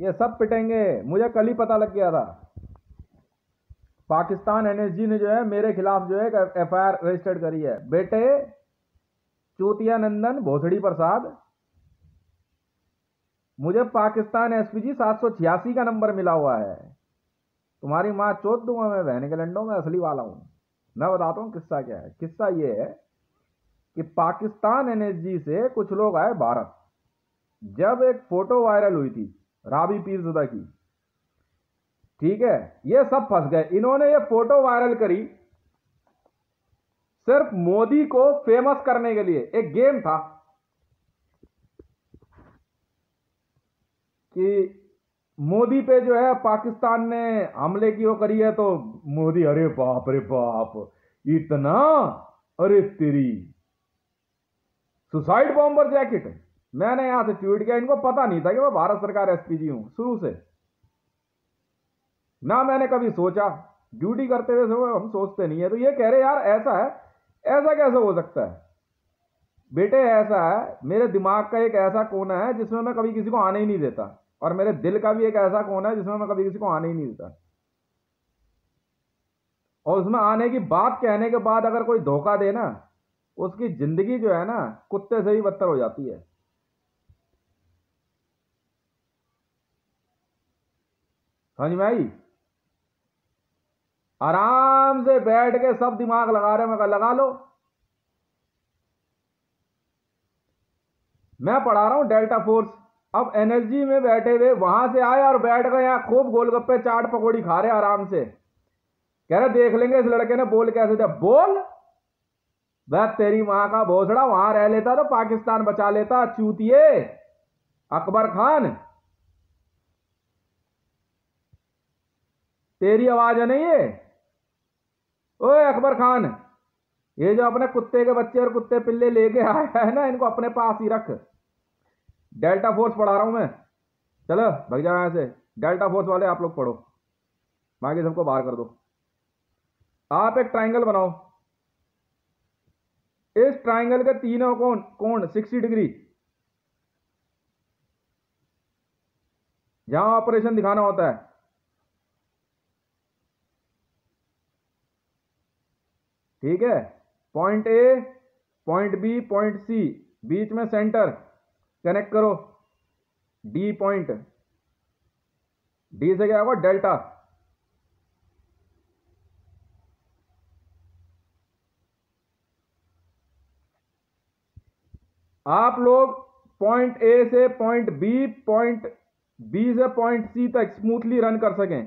ये सब पिटेंगे मुझे कल ही पता लग गया था पाकिस्तान एनएसजी ने जो है मेरे खिलाफ जो है एफ आई आर रजिस्टर्ड करी है बेटे चूतिया नंदन भोसड़ी प्रसाद मुझे पाकिस्तान एसपीजी सात सौ छियासी का नंबर मिला हुआ है तुम्हारी माँ चोत दूंगा मैं बहन के लंडों में असली वाला हूँ मैं बताता हूँ किस्सा क्या है किस्सा ये है कि पाकिस्तान एनएसजी से कुछ लोग आए भारत जब एक फोटो वायरल हुई थी राबी पीरजदा की ठीक है ये सब फंस गए इन्होंने ये फोटो वायरल करी सिर्फ मोदी को फेमस करने के लिए एक गेम था कि मोदी पे जो है पाकिस्तान ने हमले की वो करी है तो मोदी अरे बाप रे बाप इतना अरे तेरी सुसाइड बॉम्बर जैकेट मैंने यहां से ट्वीट किया इनको पता नहीं था कि मैं भारत सरकार एसपीजी हूं शुरू से ना मैंने कभी सोचा ड्यूटी करते हुए हम सोचते नहीं है तो ये कह रहे यार ऐसा है ऐसा कैसे हो सकता है बेटे ऐसा है मेरे दिमाग का एक ऐसा कोना है जिसमें मैं कभी किसी को आने ही नहीं देता और मेरे दिल का भी एक ऐसा कोना है जिसमें मैं कभी किसी को आने ही नहीं देता और उसमें आने की बात कहने के बाद अगर कोई धोखा देना उसकी जिंदगी जो है ना कुत्ते से ही बदतर हो जाती है समझ में आई आराम से बैठ के सब दिमाग लगा रहे मैं लगा लो मैं पढ़ा रहा हूं डेल्टा फोर्स अब एनर्जी में बैठे हुए वहां से आए और बैठ गए यहां खूब गोलगप्पे चाट पकौड़ी खा रहे आराम से कह रहे देख लेंगे इस लड़के ने बोल कैसे दिया बोल वह तेरी मां का भोसड़ा वहां रह लेता तो पाकिस्तान बचा लेता चूतिए अकबर खान तेरी आवाज है नहीं ये ओए अकबर खान ये जो अपने कुत्ते के बच्चे और कुत्ते पिल्ले लेके आया है ना इनको अपने पास ही रख डेल्टा फोर्स पढ़ा रहा हूं मैं चलो भग जाओ यहाँ से डेल्टा फोर्स वाले आप लोग पढ़ो बाकी सबको बाहर कर दो आप एक ट्राइंगल बनाओ इस ट्राइंगल के तीनों कोण कोण 60 डिग्री जहां ऑपरेशन दिखाना होता है ठीक है point A point B point C बीच में सेंटर कनेक्ट करो डी पॉइंट डी से क्या होगा डेल्टा आप लोग पॉइंट ए से पॉइंट बी पॉइंट बी से पॉइंट सी तक स्मूथली रन कर सकें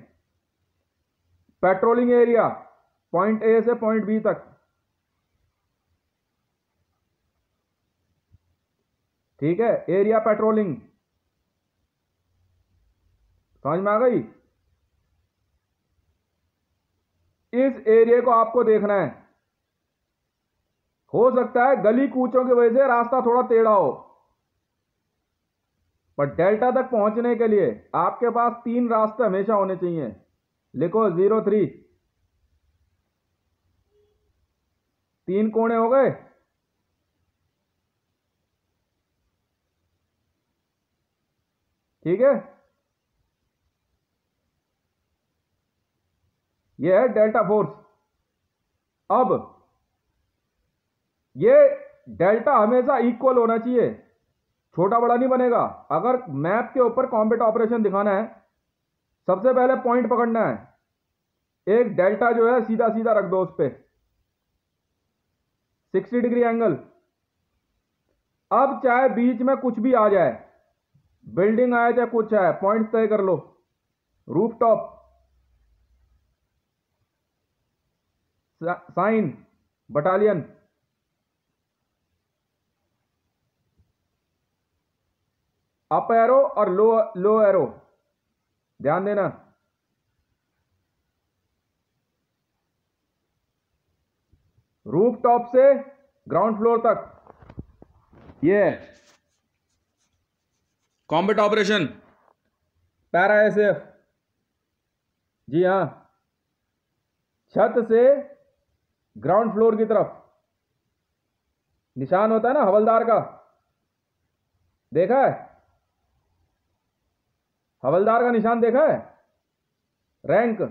पेट्रोलिंग एरिया पॉइंट ए से पॉइंट बी तक ठीक है एरिया पेट्रोलिंग समझ में आ गई इस एरिया को आपको देखना है हो सकता है गली कूचों की वजह से रास्ता थोड़ा टेढ़ा हो पर डेल्टा तक पहुंचने के लिए आपके पास तीन रास्ते हमेशा होने चाहिए लिखो जीरो थ्री तीन कोने हो गए ठीक है यह है डेल्टा फोर्स अब यह डेल्टा हमेशा इक्वल होना चाहिए छोटा बड़ा नहीं बनेगा अगर मैप के ऊपर कॉम्बेट ऑपरेशन दिखाना है सबसे पहले पॉइंट पकड़ना है एक डेल्टा जो है सीधा सीधा रख दो उस पर सिक्सटी डिग्री एंगल अब चाहे बीच में कुछ भी आ जाए बिल्डिंग आए चाहे कुछ आए पॉइंट तय कर लो roof top sign battalion up arrow और लो लो एरो ध्यान देना रूफ टॉप से ग्राउंड फ्लोर तक ये combat operation para S F जी हाँ छत से ग्राउंड फ्लोर की तरफ निशान होता है ना हवलदार का देखा है हवलदार का निशान देखा है रैंक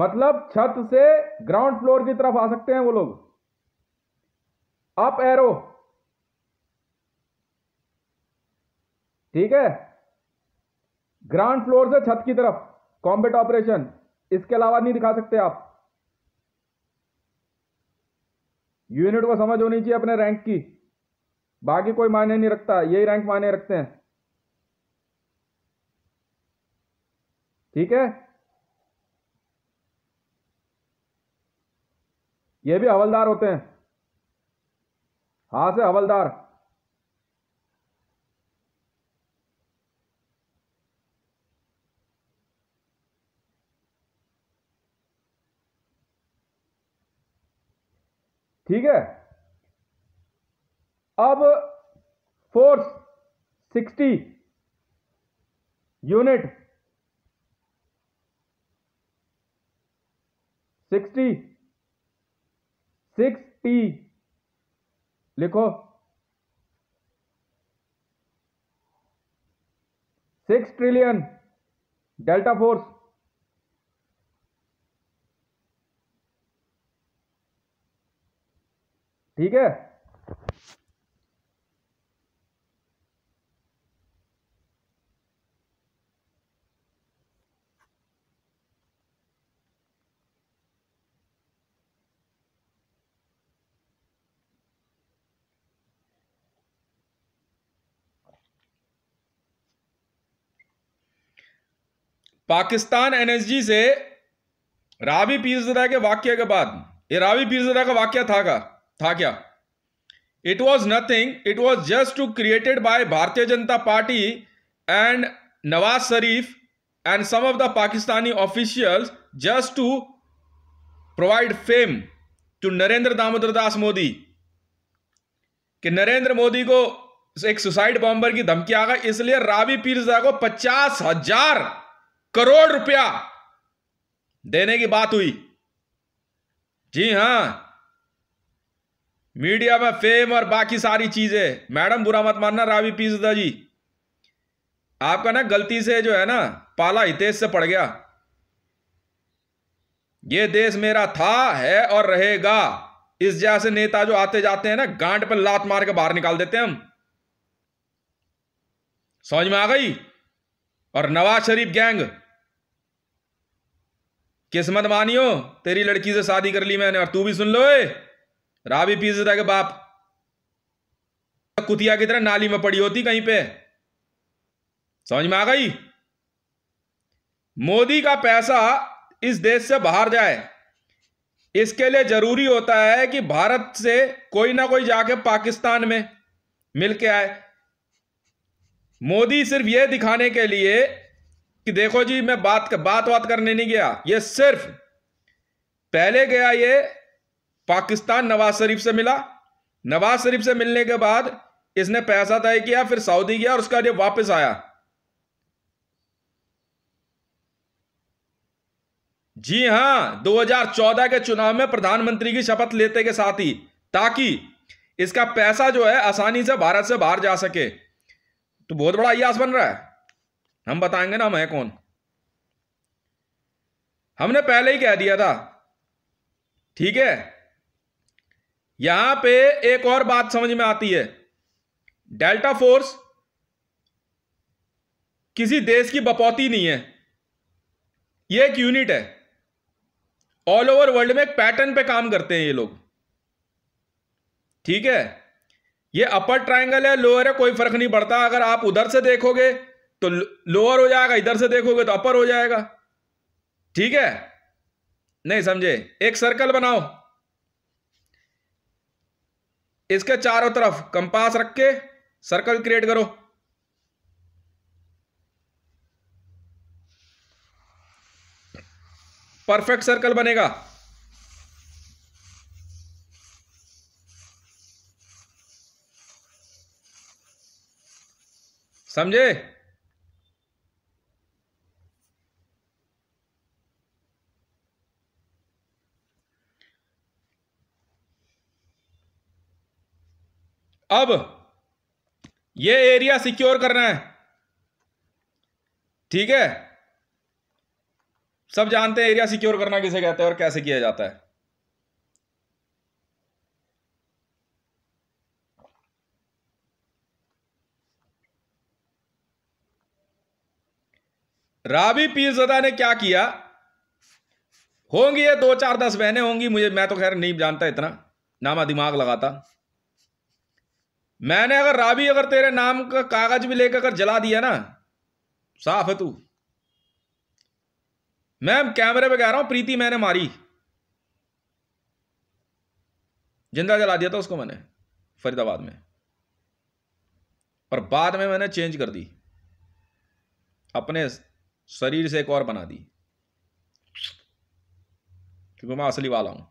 मतलब छत से ग्राउंड फ्लोर की तरफ आ सकते हैं वो लोग अप एरो ठीक है ग्राउंड फ्लोर से छत की तरफ कॉम्बेट ऑपरेशन इसके अलावा नहीं दिखा सकते आप यूनिट को समझ होनी चाहिए अपने रैंक की बाकी कोई मायने नहीं रखता यही रैंक मायने रखते हैं ठीक है ये भी हवलदार होते हैं हाथ से हवलदार ठीक है अब force 60 unit sixty six T लिखो सिक्स ट्रिलियन डेल्टा फोर्स ठीक है पाकिस्तान एनएसजी से रावी पीरजदा के वाक्य के बाद ये रावी पीरजदा का वाक्य था का था क्या it was nothing it was just to created by Bharatiya Janata Party and Nawaz Sharif and some of the Pakistani officials just to provide fame to Narendra Damodar Das Modi कि नरेंद्र मोदी को एक सुसाइड बॉम्बर की धमकी आ गई इसलिए रावी पीरजदा को पचास हजार करोड़ रुपया देने की बात हुई जी हां मीडिया में फेम और बाकी सारी चीजें मैडम बुरा मत मानना रावी पीसदा जी आपका ना गलती से जो है ना पाला हितेश से पड़ गया ये देश मेरा था है और रहेगा इस जैसे नेता जो आते जाते हैं ना गांड पर लात मार के बाहर निकाल देते हैं हम समझ में आ गई और नवाज शरीफ गैंग किस्मत मानियो तेरी लड़की से शादी कर ली मैंने और तू भी सुन लो ए रावी पीसदा के बाप कुतिया की तरह नाली में पड़ी होती कहीं पे समझ में आ गई मोदी का पैसा इस देश से बाहर जाए इसके लिए जरूरी होता है कि भारत से कोई ना कोई जाके पाकिस्तान में मिलके आए मोदी सिर्फ यह दिखाने के लिए कि देखो जी मैं बात कर, बात बात करने नहीं गया ये सिर्फ पहले गया ये पाकिस्तान नवाज शरीफ से मिला नवाज शरीफ से मिलने के बाद इसने पैसा तय किया फिर सऊदी गया और उसका जब वापस आया जी हां 2014 के चुनाव में प्रधानमंत्री की शपथ लेते के साथ ही ताकि इसका पैसा जो है आसानी से भारत से बाहर जा सके तो बहुत बड़ा अयास बन रहा है हम बताएंगे ना मैं कौन हमने पहले ही कह दिया था ठीक है यहां पे एक और बात समझ में आती है डेल्टा फोर्स किसी देश की बपौती नहीं है ये एक यूनिट है ऑल ओवर वर्ल्ड में एक पैटर्न पे काम करते हैं ये लोग ठीक है ये अपर ट्रायंगल है लोअर है कोई फर्क नहीं पड़ता अगर आप उधर से देखोगे तो लोअर हो जाएगा इधर से देखोगे तो अपर हो जाएगा ठीक है नहीं समझे एक सर्कल बनाओ इसके चारों तरफ कंपास रख के सर्कल क्रिएट करो परफेक्ट सर्कल बनेगा समझे अब ये एरिया सिक्योर करना है ठीक है सब जानते हैं एरिया सिक्योर करना किसे कहते हैं और कैसे किया जाता है राबी पीरजदा ने क्या किया होंगी ये दो चार दस बहनें होंगी मुझे मैं तो खैर नहीं जानता इतना ना मैं दिमाग लगाता मैंने अगर राबी अगर तेरे नाम का कागज भी लेकर अगर जला दिया ना साफ है तू मैम कैमरे पे कह रहा हूं प्रीति मैंने मारी जिंदा जला दिया था उसको मैंने फरीदाबाद में और बाद में मैंने चेंज कर दी अपने शरीर से एक और बना दी क्योंकि मैं असली वाला हूं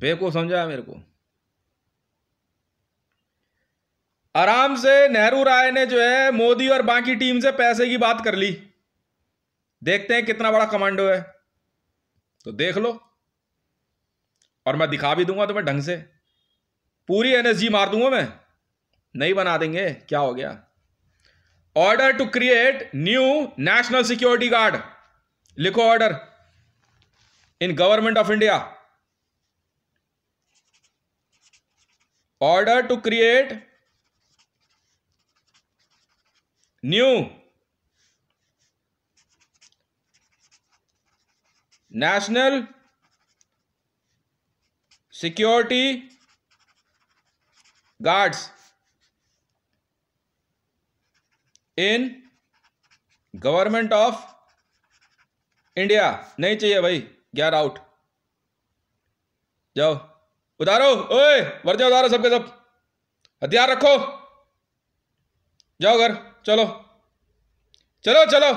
बेको समझा मेरे को आराम से नेहरू राय ने जो है मोदी और बाकी टीम से पैसे की बात कर ली देखते हैं कितना बड़ा कमांडो है तो देख लो और मैं दिखा भी दूंगा तुम्हें ढंग से पूरी एनएसजी मार दूंगा मैं नहीं बना देंगे क्या हो गया order to create new national security guard लिखो order in government of India order to create new national security guards in government of India नहीं चाहिए भाई गैर आउट जाओ उतारो ओए वर्जा उतारो सबके सब हथियार रखो जाओ घर चलो चलो चलो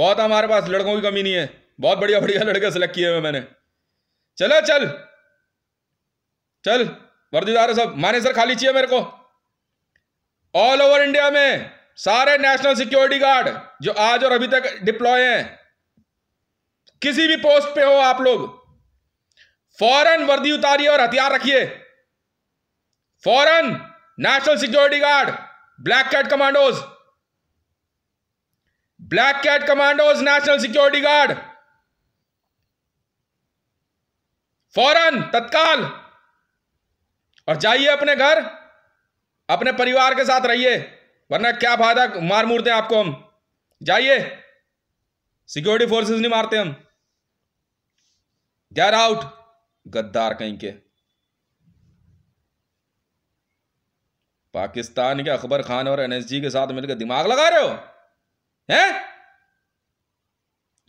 बहुत हमारे पास लड़कों की कमी नहीं है बहुत बढ़िया बढ़िया लड़के सेलेक्ट किए हुए मैंने चलो चल चल वर्दी उतारो सब माने सर खाली चाहिए मेरे को ऑल ओवर इंडिया में सारे नेशनल सिक्योरिटी गार्ड जो आज और अभी तक डिप्लॉय हैं किसी भी पोस्ट पे हो आप लोग फौरन वर्दी उतारिए और हथियार रखिए फौरन national security guard black cat commandos black cat commandos national security guard फौरन तत्काल और जाइए अपने घर अपने परिवार के साथ रहिए वरना क्या फायदा मार मूर दें आपको हम जाइए सिक्योरिटी फोर्सेस नहीं मारते हम गैर आउट गद्दार कहीं के पाकिस्तान के अकबर खान और एनएसजी के साथ मिलकर दिमाग लगा रहे हो हैं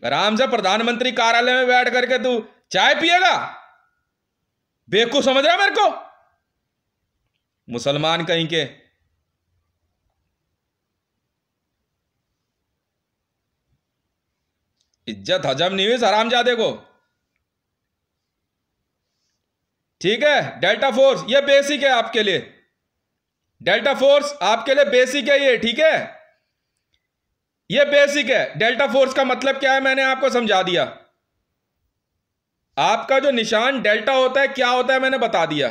आराम से प्रधानमंत्री कार्यालय में बैठ करके तू चाय पिएगा बेवकूफ समझ रहा मेरे को मुसलमान कहीं के इज्जत हजम नहीं हुई आराम जा को ठीक है डेल्टा फोर्स ये बेसिक है आपके लिए डेल्टा फोर्स आपके लिए बेसिक है ये ठीक है ये बेसिक है डेल्टा फोर्स का मतलब क्या है मैंने आपको समझा दिया आपका जो निशान डेल्टा होता है क्या होता है मैंने बता दिया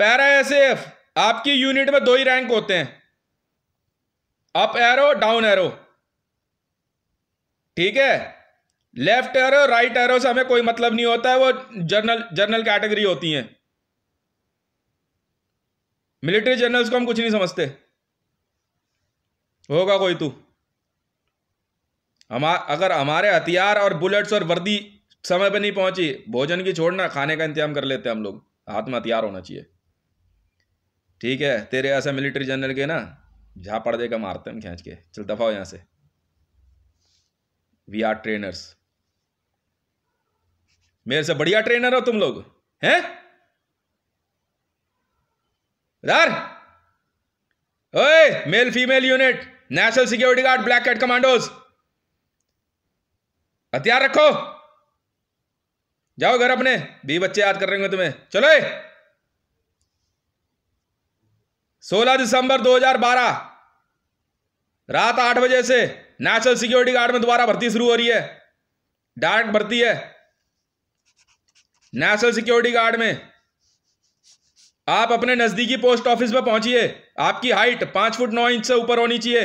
पैरा एस एफ आपकी यूनिट में दो ही रैंक होते हैं अप एरो डाउन एरो ठीक है लेफ्ट एरो राइट एरो से हमें कोई मतलब नहीं होता है वो जर्नल जर्नल कैटेगरी होती हैं मिलिट्री जर्नल्स को हम कुछ नहीं समझते होगा कोई तू हमार अगर हमारे हथियार और बुलेट्स और वर्दी समय पर नहीं पहुंची भोजन की छोड़ना खाने का इंतजाम कर लेते हम लोग हाथ में हथियार होना चाहिए ठीक है तेरे ऐसे मिलिट्री जनरल के ना झा पड़ देगा मारते हम खींच के चल दफा हो यहाँ से वी आर ट्रेनर्स मेरे से बढ़िया ट्रेनर हो तुम लोग हैं ओए male female unit national security guard black cat commandos हथियार रखो जाओ घर अपने भी बच्चे याद कर रहे होंगे तुम्हें चलो सोलह दिसंबर 2012 रात आठ बजे से नेशनल सिक्योरिटी गार्ड में दोबारा भर्ती शुरू हो रही है डायरेक्ट भर्ती है नेशनल सिक्योरिटी गार्ड में आप अपने नजदीकी पोस्ट ऑफिस में पहुंचिए आपकी हाइट पांच फुट नौ इंच से ऊपर होनी चाहिए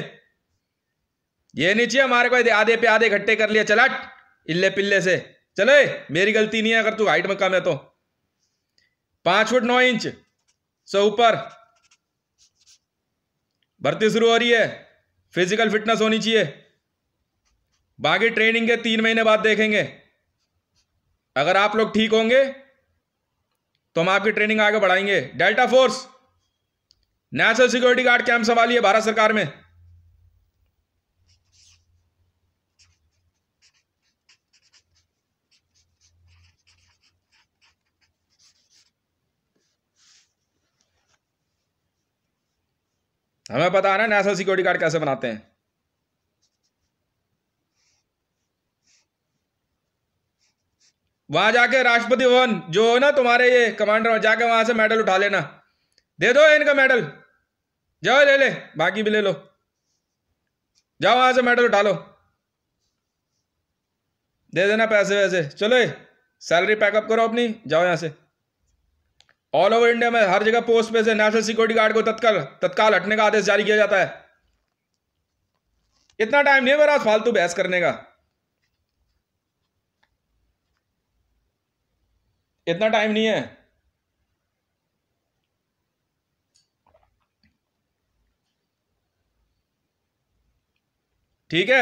ये नहीं चाहिए हमारे को आधे पे आधे इकट्ठे कर लिया चलाट इल्ले पिल्ले से चले मेरी गलती नहीं है अगर तू हाइट में कम है तो पांच फुट नौ इंच से ऊपर भर्ती शुरू हो रही है फिजिकल फिटनेस होनी चाहिए बाकी ट्रेनिंग के तीन महीने बाद देखेंगे अगर आप लोग ठीक होंगे तो हम आपकी ट्रेनिंग आगे बढ़ाएंगे delta force national security guard camp संभाली है भारत सरकार में हमें पता है ना नेशनल सिक्योरिटी गार्ड कैसे बनाते हैं वहां जाके राष्ट्रपति भवन जो हो ना तुम्हारे ये कमांडर जाके वहां से मेडल उठा लेना दे दो इनका मेडल जाओ ले ले बाकी भी ले लो जाओ वहां से मेडल उठा लो दे देना पैसे वैसे चलो सैलरी पैकअप करो अपनी जाओ यहां से ऑल ओवर इंडिया में हर जगह पोस्ट पे से नेशनल सिक्योरिटी गार्ड को तत्काल तत्काल हटने का आदेश जारी किया जाता है इतना टाइम नहीं मेरा फालतू बहस करने का कितना टाइम नहीं है ठीक है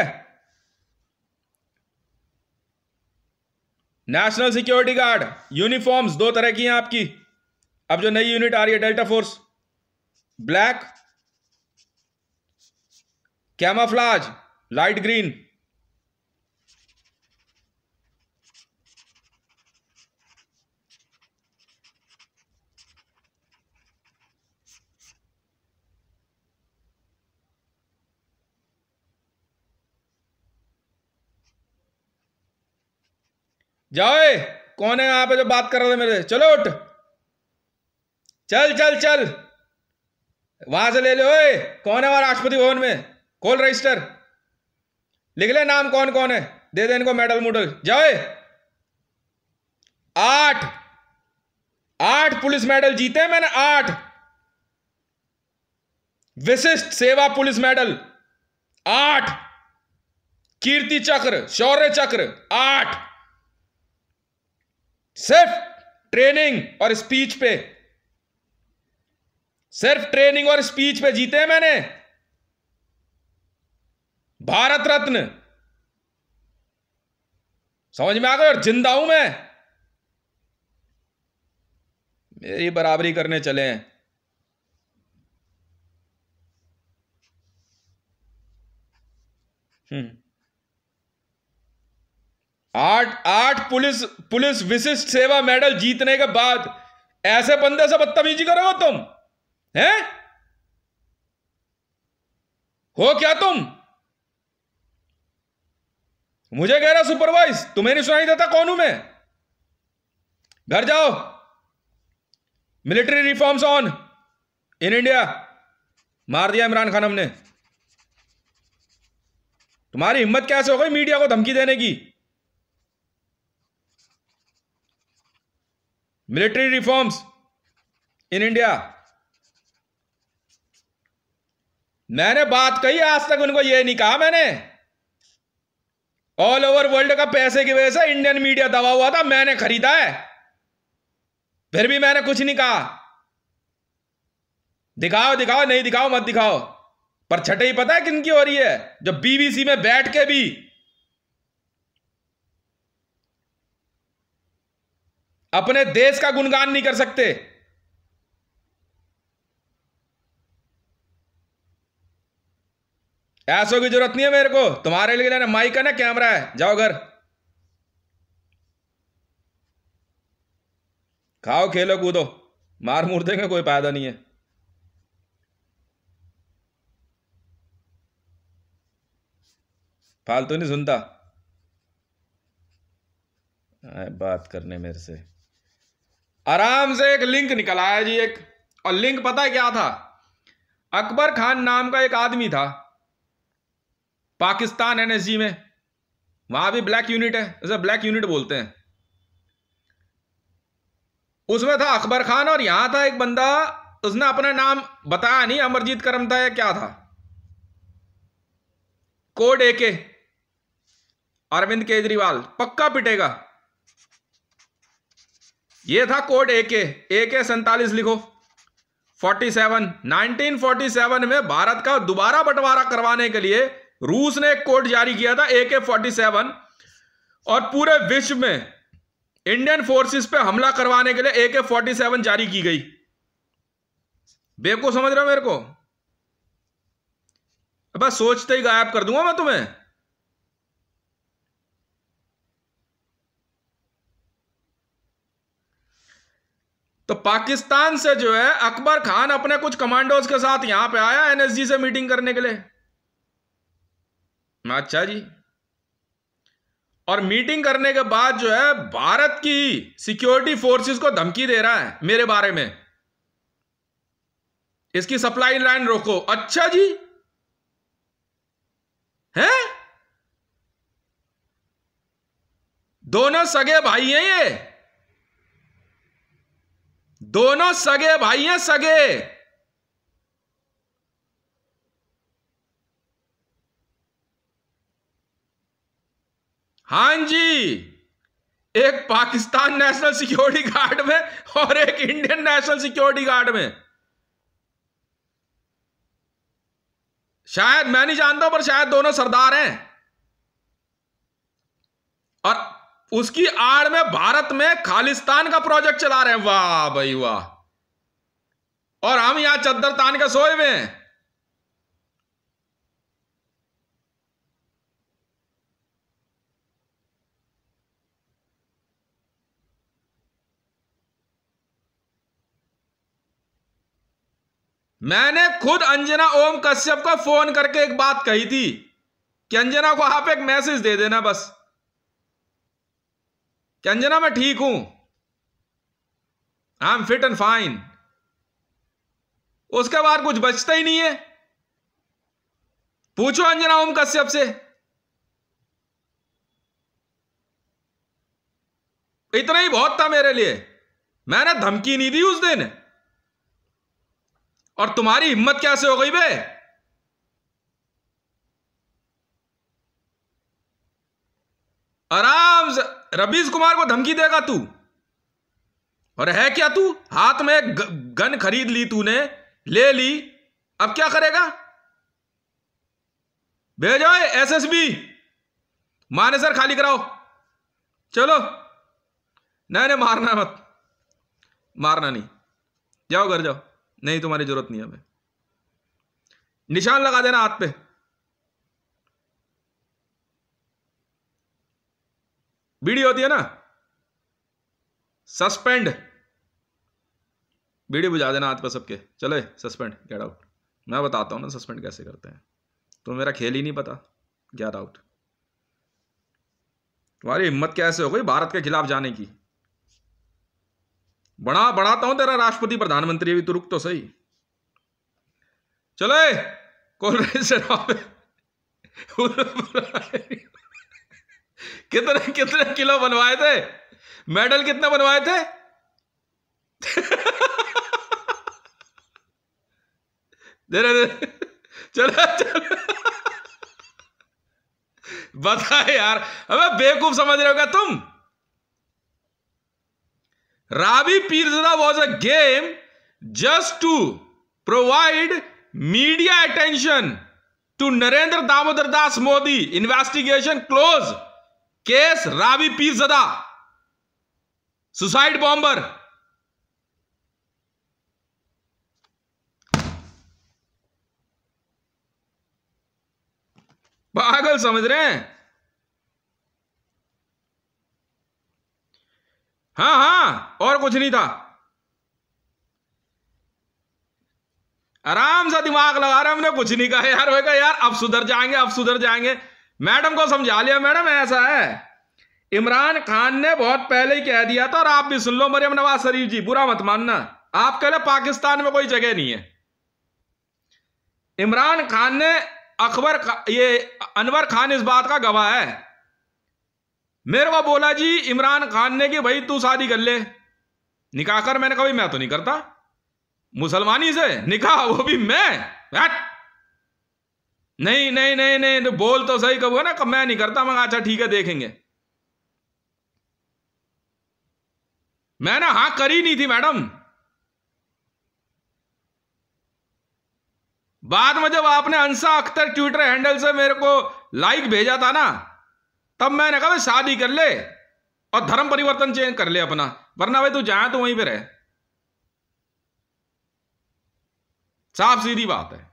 नेशनल सिक्योरिटी गार्ड यूनिफॉर्म्स दो तरह की हैं आपकी अब जो नई यूनिट आ रही है delta force black camouflage light green जाओ कौन है यहां पे जो बात कर रहे थे मेरे चलो उठ चल चल चल वहां से ले लो ओए कौन है वहां राष्ट्रपति भवन में खोल रजिस्टर लिख ले नाम कौन कौन है दे दे इनको मेडल मुडल जाओ आठ आठ पुलिस मेडल जीते हैं मैंने आठ विशिष्ट सेवा पुलिस मेडल आठ कीर्ति चक्र शौर्य चक्र आठ सिर्फ ट्रेनिंग और स्पीच पे सिर्फ ट्रेनिंग और स्पीच पे जीते हैं मैंने भारत रत्न समझ में आ गए और जिंदा हूं मैं मेरी बराबरी करने चले हैं हम्म आठ आठ पुलिस पुलिस विशिष्ट सेवा मेडल जीतने के बाद ऐसे बंदे से बदतमीजी करोगे तुम हैं हो क्या तुम मुझे कह रहा सुपरवाइज तुम्हें नहीं सुनाई देता कौन हूं मैं घर जाओ military reforms on in India मार दिया इमरान खान हमने तुम्हारी हिम्मत कैसे हो गई मीडिया को धमकी देने की मिलिट्री रिफॉर्म्स इन इंडिया मैंने बात कही आज तक उनको यह नहीं कहा मैंने ऑल ओवर वर्ल्ड का पैसे की वजह से इंडियन मीडिया दबा हुआ था मैंने खरीदा है फिर भी मैंने कुछ नहीं कहा दिखाओ दिखाओ नहीं दिखाओ मत दिखाओ पर छठे ही पता है किनकी हो रही है जो बीबीसी में बैठ के भी अपने देश का गुणगान नहीं कर सकते ऐसों की जरूरत नहीं है मेरे को तुम्हारे लिए ना माइक है ना कैमरा है जाओ घर खाओ खेलो कूदो मार मूर देंगे कोई फायदा नहीं है फालतू नहीं सुनता बात करने मेरे से आराम से एक लिंक निकल आया जी एक और लिंक पता है क्या था अकबर खान नाम का एक आदमी था पाकिस्तान एनएसजी में वहां भी ब्लैक यूनिट है जैसे ब्लैक यूनिट बोलते हैं उसमें था अकबर खान और यहां था एक बंदा उसने अपना नाम बताया नहीं अमरजीत करम था या क्या था कोड एके अरविंद केजरीवाल पक्का पिटेगा ये था कोड ए के ए के सैंतालीस लिखो 47 1947 में भारत का दोबारा बंटवारा करवाने के लिए रूस ने एक कोड जारी किया था ए के फोर्टी और पूरे विश्व में इंडियन फोर्सेस पे हमला करवाने के लिए ए के फोर्टी सेवन जारी की गई बेवकूफ समझ रहे हो मेरे को बस सोचते ही गायब कर दूंगा मैं तुम्हें तो पाकिस्तान से जो है अकबर खान अपने कुछ कमांडोज के साथ यहां पे आया एनएसजी से मीटिंग करने के लिए अच्छा जी और मीटिंग करने के बाद जो है भारत की सिक्योरिटी फोर्सेस को धमकी दे रहा है मेरे बारे में इसकी सप्लाई लाइन रोको अच्छा जी हैं दोनों सगे भाई हैं ये दोनों सगे भाई हैं सगे हां जी एक पाकिस्तान नेशनल सिक्योरिटी गार्ड में और एक इंडियन नेशनल सिक्योरिटी गार्ड में शायद मैं नहीं जानता पर शायद दोनों सरदार हैं और उसकी आड़ में भारत में खालिस्तान का प्रोजेक्ट चला रहे हैं वाह भाई वाह और हम यहां चद्दर तान के सोए हुए हैं मैंने खुद अंजना ओम कश्यप को फोन करके एक बात कही थी कि अंजना को आप एक मैसेज दे देना बस कि अंजना मैं ठीक हूं I am fit and fine उसके बाद कुछ बचता ही नहीं है पूछो अंजना ओम कश्यप से इतना ही बहुत था मेरे लिए मैंने धमकी नहीं दी उस दिन और तुम्हारी हिम्मत कैसे हो गई भाई रबीश कुमार को धमकी देगा तू और है क्या तू हाथ में गन खरीद ली तूने ले ली अब क्या करेगा भेजो एसएसबी सर खाली कराओ चलो नहीं नहीं मारना मत मारना नहीं जाओ घर जाओ नहीं तुम्हारी जरूरत नहीं हमें निशान लगा देना हाथ पे बीड़ी होती है ना सस्पेंड बीड़ी बुझा देना हाथ पर सबके चले सस्पेंड गेट आउट मैं बताता हूँ ना सस्पेंड कैसे करते हैं तो मेरा खेल ही नहीं पता गेट आउट तुम्हारी हिम्मत कैसे हो गई भारत के खिलाफ जाने की बड़ा बढ़ाता हूं तेरा राष्ट्रपति प्रधानमंत्री अभी तो रुक तो सही चले कोल कितने कितने किलो बनवाए थे मेडल कितने बनवाए थे धीरे धीरे चलो चलो बता यार अबे बेवकूफ समझ रहे होगा तुम Rabi Pirzada was a game just to provide media attention to Narendra Damodar Das Modi investigation close case Rabi Pirzada suicide bomber पागल समझ रहे हैं हां हां और कुछ नहीं था आराम से दिमाग लगा रहे हमने कुछ नहीं कहा यार मैं यार अब सुधर जाएंगे अब सुधर जाएंगे मैडम को समझा लिया मैडम ऐसा है इमरान खान ने बहुत पहले ही कह दिया था और आप भी सुन लो मरियम नवाज शरीफ जी बुरा मत मानना आप कह पाकिस्तान में कोई जगह नहीं है इमरान खान ने अकबर ये अनवर खान इस बात का गवाह है मेरे को बोला जी इमरान खान ने कि भाई तू शादी कर ले निकाह कर मैंने कहा मैं तो नहीं करता मुसलमानी से निकाह वो भी मैं नहीं नहीं नहीं नहीं तो बोल तो सही है ना कब मैं नहीं करता मैं अच्छा ठीक है देखेंगे मैं ना हाँ करी नहीं थी मैडम बाद में जब आपने अंसा अख्तर ट्विटर हैंडल से मेरे को लाइक भेजा था ना तब मैंने कहा शादी कर ले और धर्म परिवर्तन चेंज कर ले अपना वरना भाई तू जाए तो वहीं पर रहे साफ सीधी बात है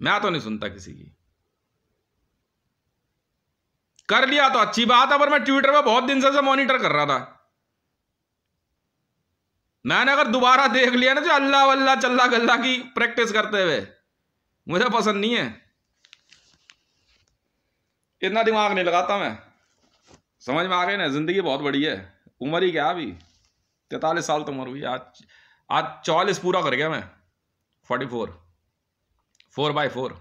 मैं तो नहीं सुनता किसी की कर लिया तो अच्छी बात है पर मैं ट्विटर पर बहुत दिन से मॉनिटर कर रहा था मैंने अगर दोबारा देख लिया ना जो अल्लाह वल्ला चल्ला गल्ला की प्रैक्टिस करते हुए मुझे पसंद नहीं है इतना दिमाग नहीं लगाता मैं समझ में आ गए ना ज़िंदगी बहुत बड़ी है उम्र ही क्या अभी तैतालीस साल तो उम्र हुई आज आज चौलीस पूरा कर गया मैं forty four four by four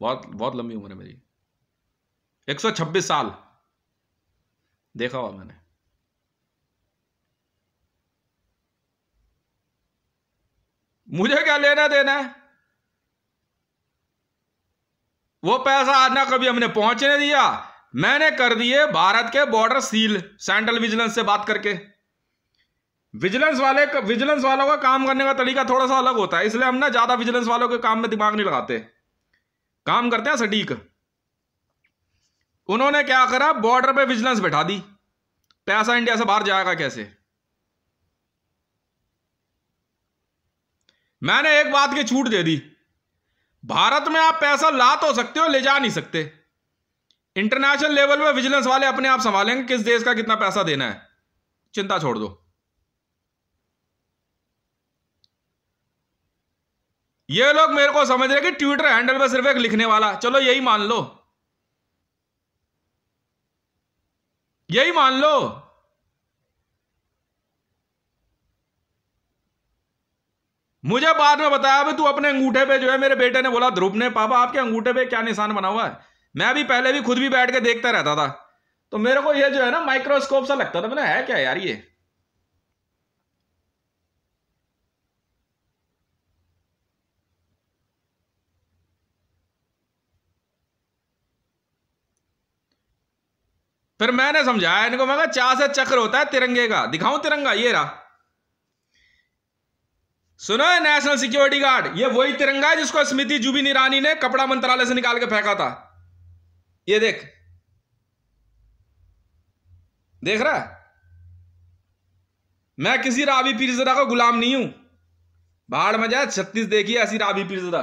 बहुत बहुत लंबी उम्र है मेरी 126 साल देखा हुआ मैंने मुझे क्या लेना देना है वो पैसा आज ना कभी हमने पहुंचने दिया मैंने कर दिए भारत के बॉर्डर सील सेंट्रल विजिलेंस से बात करके विजिलेंस वाले विजिलेंस वालों का काम करने का तरीका थोड़ा सा अलग होता है इसलिए हम ना ज़्यादा विजिलेंस वालों के काम में दिमाग नहीं लगाते काम करते हैं सटीक उन्होंने क्या करा बॉर्डर पे विजिलेंस बैठा दी पैसा इंडिया से बाहर जाएगा कैसे मैंने एक बात की छूट दे दी भारत में आप पैसा ला तो सकते हो ले जा नहीं सकते इंटरनेशनल लेवल पर विजिलेंस वाले अपने आप संभालेंगे किस देश का कितना पैसा देना है चिंता छोड़ दो ये लोग मेरे को समझ रहे कि ट्विटर हैंडल में सिर्फ एक लिखने वाला चलो यही मान लो यही मान लो मुझे बाद में बताया भाई तू अपने अंगूठे पे जो है मेरे बेटे ने बोला ध्रुव ने पापा आपके अंगूठे पे क्या निशान बना हुआ है मैं भी पहले भी खुद भी बैठ के देखता रहता था तो मेरे को ये जो है ना माइक्रोस्कोप सा लगता था मैंने है क्या यार ये फिर मैंने समझाया इनको मैं चा से चक्र होता है तिरंगे का दिखाऊं तिरंगा ये रहा सुनो नेशनल सिक्योरिटी गार्ड ये वही तिरंगा है जिसको स्मृति जुबिन ईरानी ने कपड़ा मंत्रालय से निकाल के फेंका था ये देख देख रहा है मैं किसी राबी पीरजदा का गुलाम नहीं हूं बाढ़ में जाए छत्तीस देखिए ऐसी रावी पीरजदा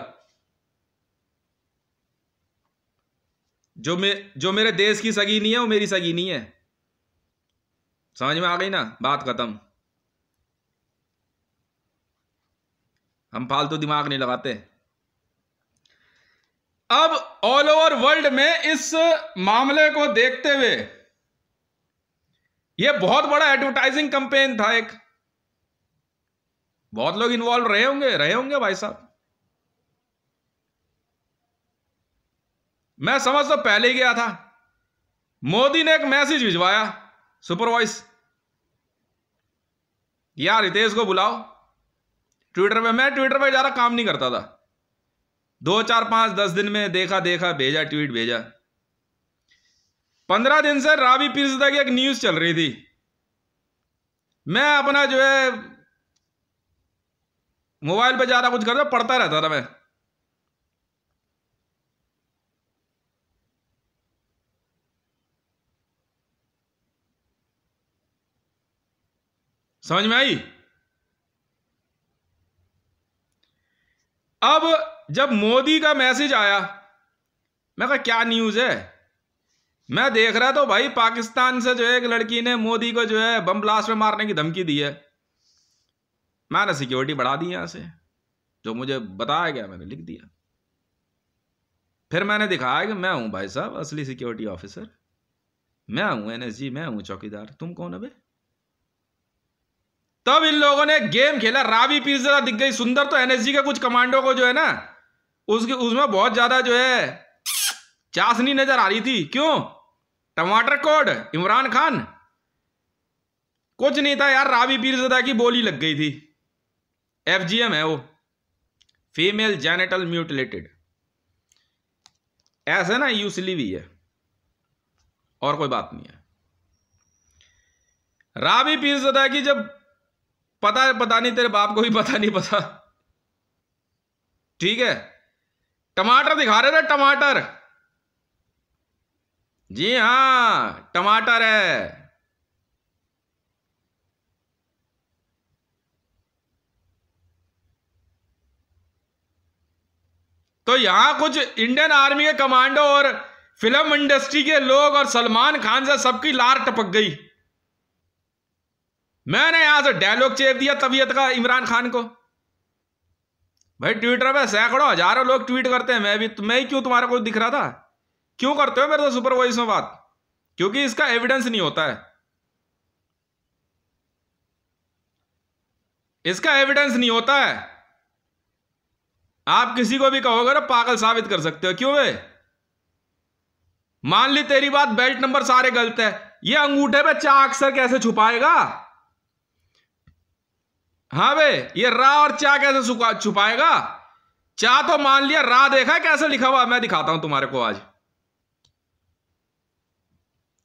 जो मे जो मेरे देश की सगीनी है वो मेरी सगीनी है समझ में आ गई ना बात खत्म हम फालतू दिमाग नहीं लगाते अब ऑल ओवर वर्ल्ड में इस मामले को देखते हुए यह बहुत बड़ा एडवर्टाइजिंग कंपेन था एक बहुत लोग इन्वॉल्व रहे होंगे रहे होंगे भाई साहब मैं समझ तो पहले ही गया था मोदी ने एक मैसेज भिजवाया सुपरवाइज या यार रितेश को बुलाओ ट्विटर पे मैं ट्विटर पे ज़्यादा काम नहीं करता था दो चार पांच दस दिन में देखा देखा भेजा ट्वीट भेजा पंद्रह दिन से रावी पीरसदा की एक न्यूज़ चल रही थी मैं अपना जो है मोबाइल पे ज़्यादा कुछ करता पढ़ता रहता था मैं समझ में आई अब जब मोदी का मैसेज आया मैं कहा क्या न्यूज़ है मैं देख रहा तो भाई पाकिस्तान से जो है एक लड़की ने मोदी को जो है बम ब्लास्ट में मारने की धमकी दी है मैंने सिक्योरिटी बढ़ा दी यहां से जो मुझे बताया गया मैंने लिख दिया फिर मैंने दिखाया कि मैं हूं भाई साहब असली सिक्योरिटी ऑफिसर मैं हूं एनएसजी मैं हूँ चौकीदार तुम कौन अबे तब इन लोगों ने गेम खेला पीर जरा दिख गई सुंदर तो एनएसजी के कुछ कमांडो को जो है ना उसके उसमें बहुत ज़्यादा जो है चाशनी नज़र आ रही थी क्यों टमाटर कोड इमरान खान कुछ नहीं था यार रावी पीरजदा की बोली लग गई थी एफजीएम है वो फीमेल जेनेटल म्यूटिलेटेड ऐसे ना यूसली भी है और कोई बात नहीं है रावी पीरजदा की जब पता है पता नहीं तेरे बाप को भी पता नहीं पता ठीक है टमाटर दिखा रहे थे टमाटर जी हाँ टमाटर है तो यहां कुछ इंडियन आर्मी के कमांडो और फिल्म इंडस्ट्री के लोग और सलमान खान से सबकी लार टपक गई मैंने यहां से डायलॉग चेप दिया तबीयत का इमरान खान को भाई ट्विटर पे सैकड़ों हजारों लोग ट्वीट करते हैं मैं भी तो मैं ही क्यों तुम्हारा कुछ दिख रहा था क्यों करते हो मेरे से सुपर वॉइस में बात क्योंकि इसका एविडेंस नहीं होता है इसका एविडेंस नहीं होता है आप किसी को भी कहोगे ना पागल साबित कर सकते हो क्यों वे मान ली तेरी बात बेल्ट नंबर सारे गलत है ये अंगूठे पे चाक सर कैसे छुपाएगा हाँ बे ये रा और चा कैसे छुपाएगा चा तो मान लिया रा देखा कैसे लिखा हुआ मैं दिखाता हूं तुम्हारे को आज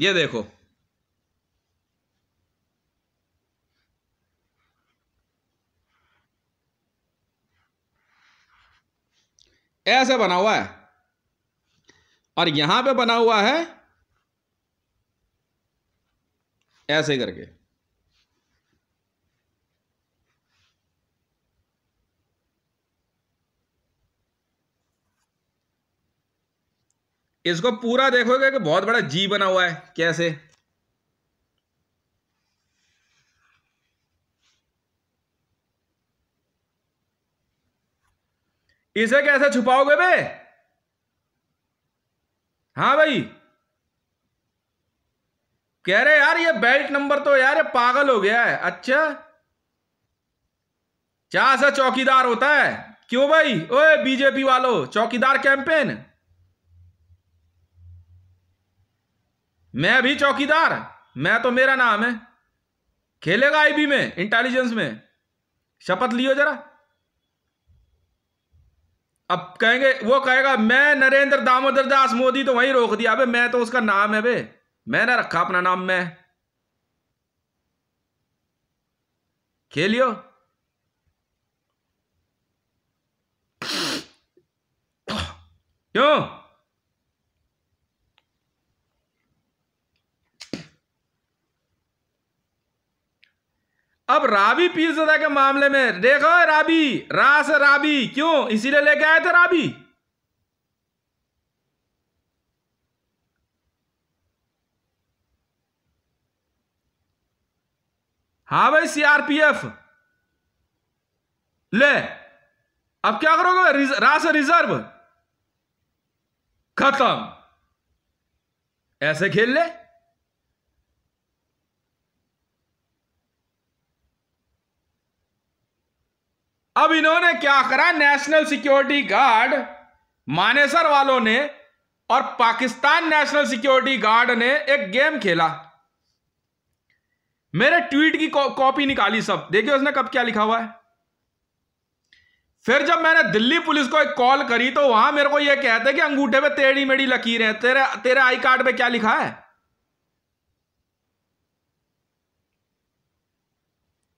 ये देखो ऐसे बना हुआ है और यहां पे बना हुआ है ऐसे करके इसको पूरा देखोगे कि बहुत बड़ा जी बना हुआ है कैसे इसे कैसे छुपाओगे बे हाँ भाई कह रहे यार ये बेल्ट नंबर तो यार पागल हो गया है अच्छा चाह सा चौकीदार होता है क्यों भाई ओए बीजेपी वालों चौकीदार कैंपेन मैं भी चौकीदार मैं तो मेरा नाम है खेलेगा आईबी में इंटेलिजेंस में शपथ लियो जरा अब कहेंगे वो कहेगा मैं नरेंद्र दामोदर दास मोदी तो वहीं रोक दिया अबे मैं तो उसका नाम है बे मैंने रखा अपना नाम मैं खेलियो क्यों अब राबी पीरजदा के मामले में देखो राबी रास राबी क्यों इसीलिए लेके आए थे राबी हाँ भाई सीआरपीएफ ले अब क्या करोगे रास रिजर्व खत्म ऐसे खेल ले अब इन्होंने क्या करा नेशनल सिक्योरिटी गार्ड मानेसर वालों ने और पाकिस्तान नेशनल सिक्योरिटी गार्ड ने एक गेम खेला मेरे ट्वीट की कॉपी निकाली सब देखिए उसने कब क्या लिखा हुआ है फिर जब मैंने दिल्ली पुलिस को एक कॉल करी तो वहां मेरे को यह कहते कि अंगूठे पे तेड़ी मेड़ी लकीर है तेरे तेरे आई कार्ड पे क्या लिखा है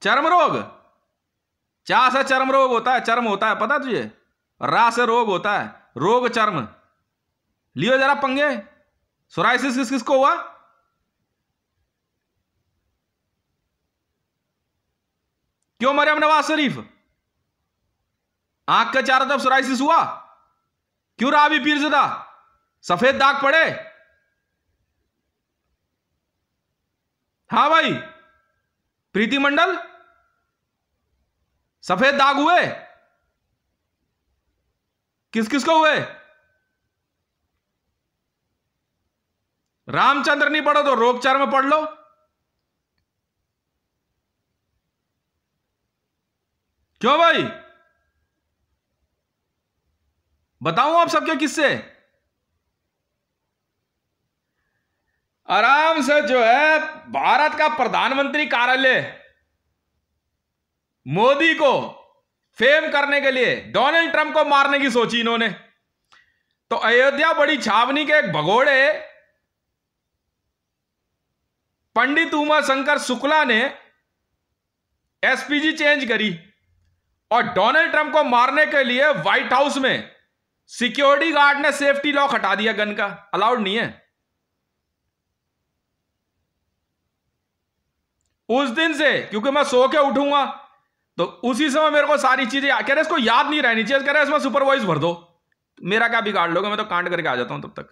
चर्म रोग चा से चर्म रोग होता है चर्म होता है पता तुझे रा से रोग होता है रोग चर्म लियो जरा पंगे सोराइसिस किस किस को हुआ क्यों मरियम नवाज शरीफ आंख का चारों तरफ सोराइसिस हुआ क्यों रावी पीरजदा सफेद दाग पड़े हाँ भाई प्रीति मंडल सफेद दाग हुए किस किस को हुए रामचंद्र नहीं पढ़ो तो रोगचार में पढ़ लो क्यों भाई बताऊं आप सबके किससे आराम से जो है भारत का प्रधानमंत्री कार्यालय मोदी को फेम करने के लिए डोनाल्ड ट्रंप को मारने की सोची इन्होंने तो अयोध्या बड़ी छावनी के एक भगोड़े पंडित उमा शंकर शुक्ला ने एसपीजी चेंज करी और डोनाल्ड ट्रंप को मारने के लिए व्हाइट हाउस में सिक्योरिटी गार्ड ने सेफ्टी लॉक हटा दिया गन का अलाउड नहीं है उस दिन से क्योंकि मैं सो के उठूंगा तो उसी समय मेरे को सारी चीजें कह रहे इसको याद नहीं रहनी चाहिए कह रहे इसमें सुपरवाइज भर दो मेरा क्या बिगाड़ लोगे मैं तो कांड करके आ जाता हूं तब तक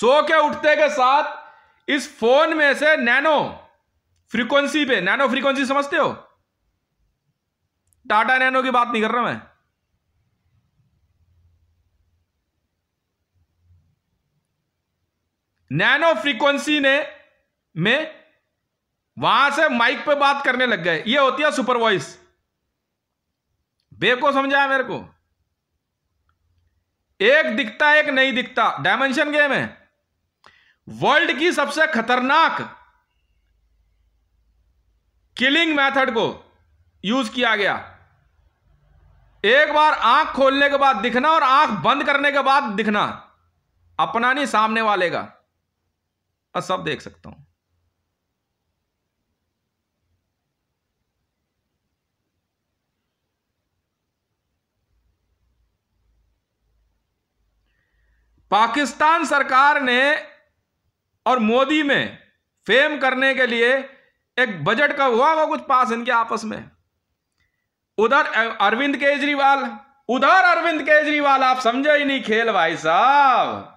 सो के उठते के साथ इस फोन में से नैनो फ्रीक्वेंसी पे नैनो फ्रीक्वेंसी समझते हो टाटा नैनो की बात नहीं कर रहा मैं नैनो फ्रीक्वेंसी ने में वहां से माइक पे बात करने लग गए ये होती है सुपर वॉइस बेको समझाया मेरे को एक दिखता एक नहीं दिखता डायमेंशन गेम है वर्ल्ड की सबसे खतरनाक किलिंग मेथड को यूज किया गया एक बार आंख खोलने के बाद दिखना और आंख बंद करने के बाद दिखना अपना नहीं सामने वाले का सब देख सकता हूं पाकिस्तान सरकार ने और मोदी में फेम करने के लिए एक बजट का हुआ होगा कुछ पास इनके आपस में उधर अरविंद केजरीवाल उधर अरविंद केजरीवाल आप समझे ही नहीं खेल भाई साहब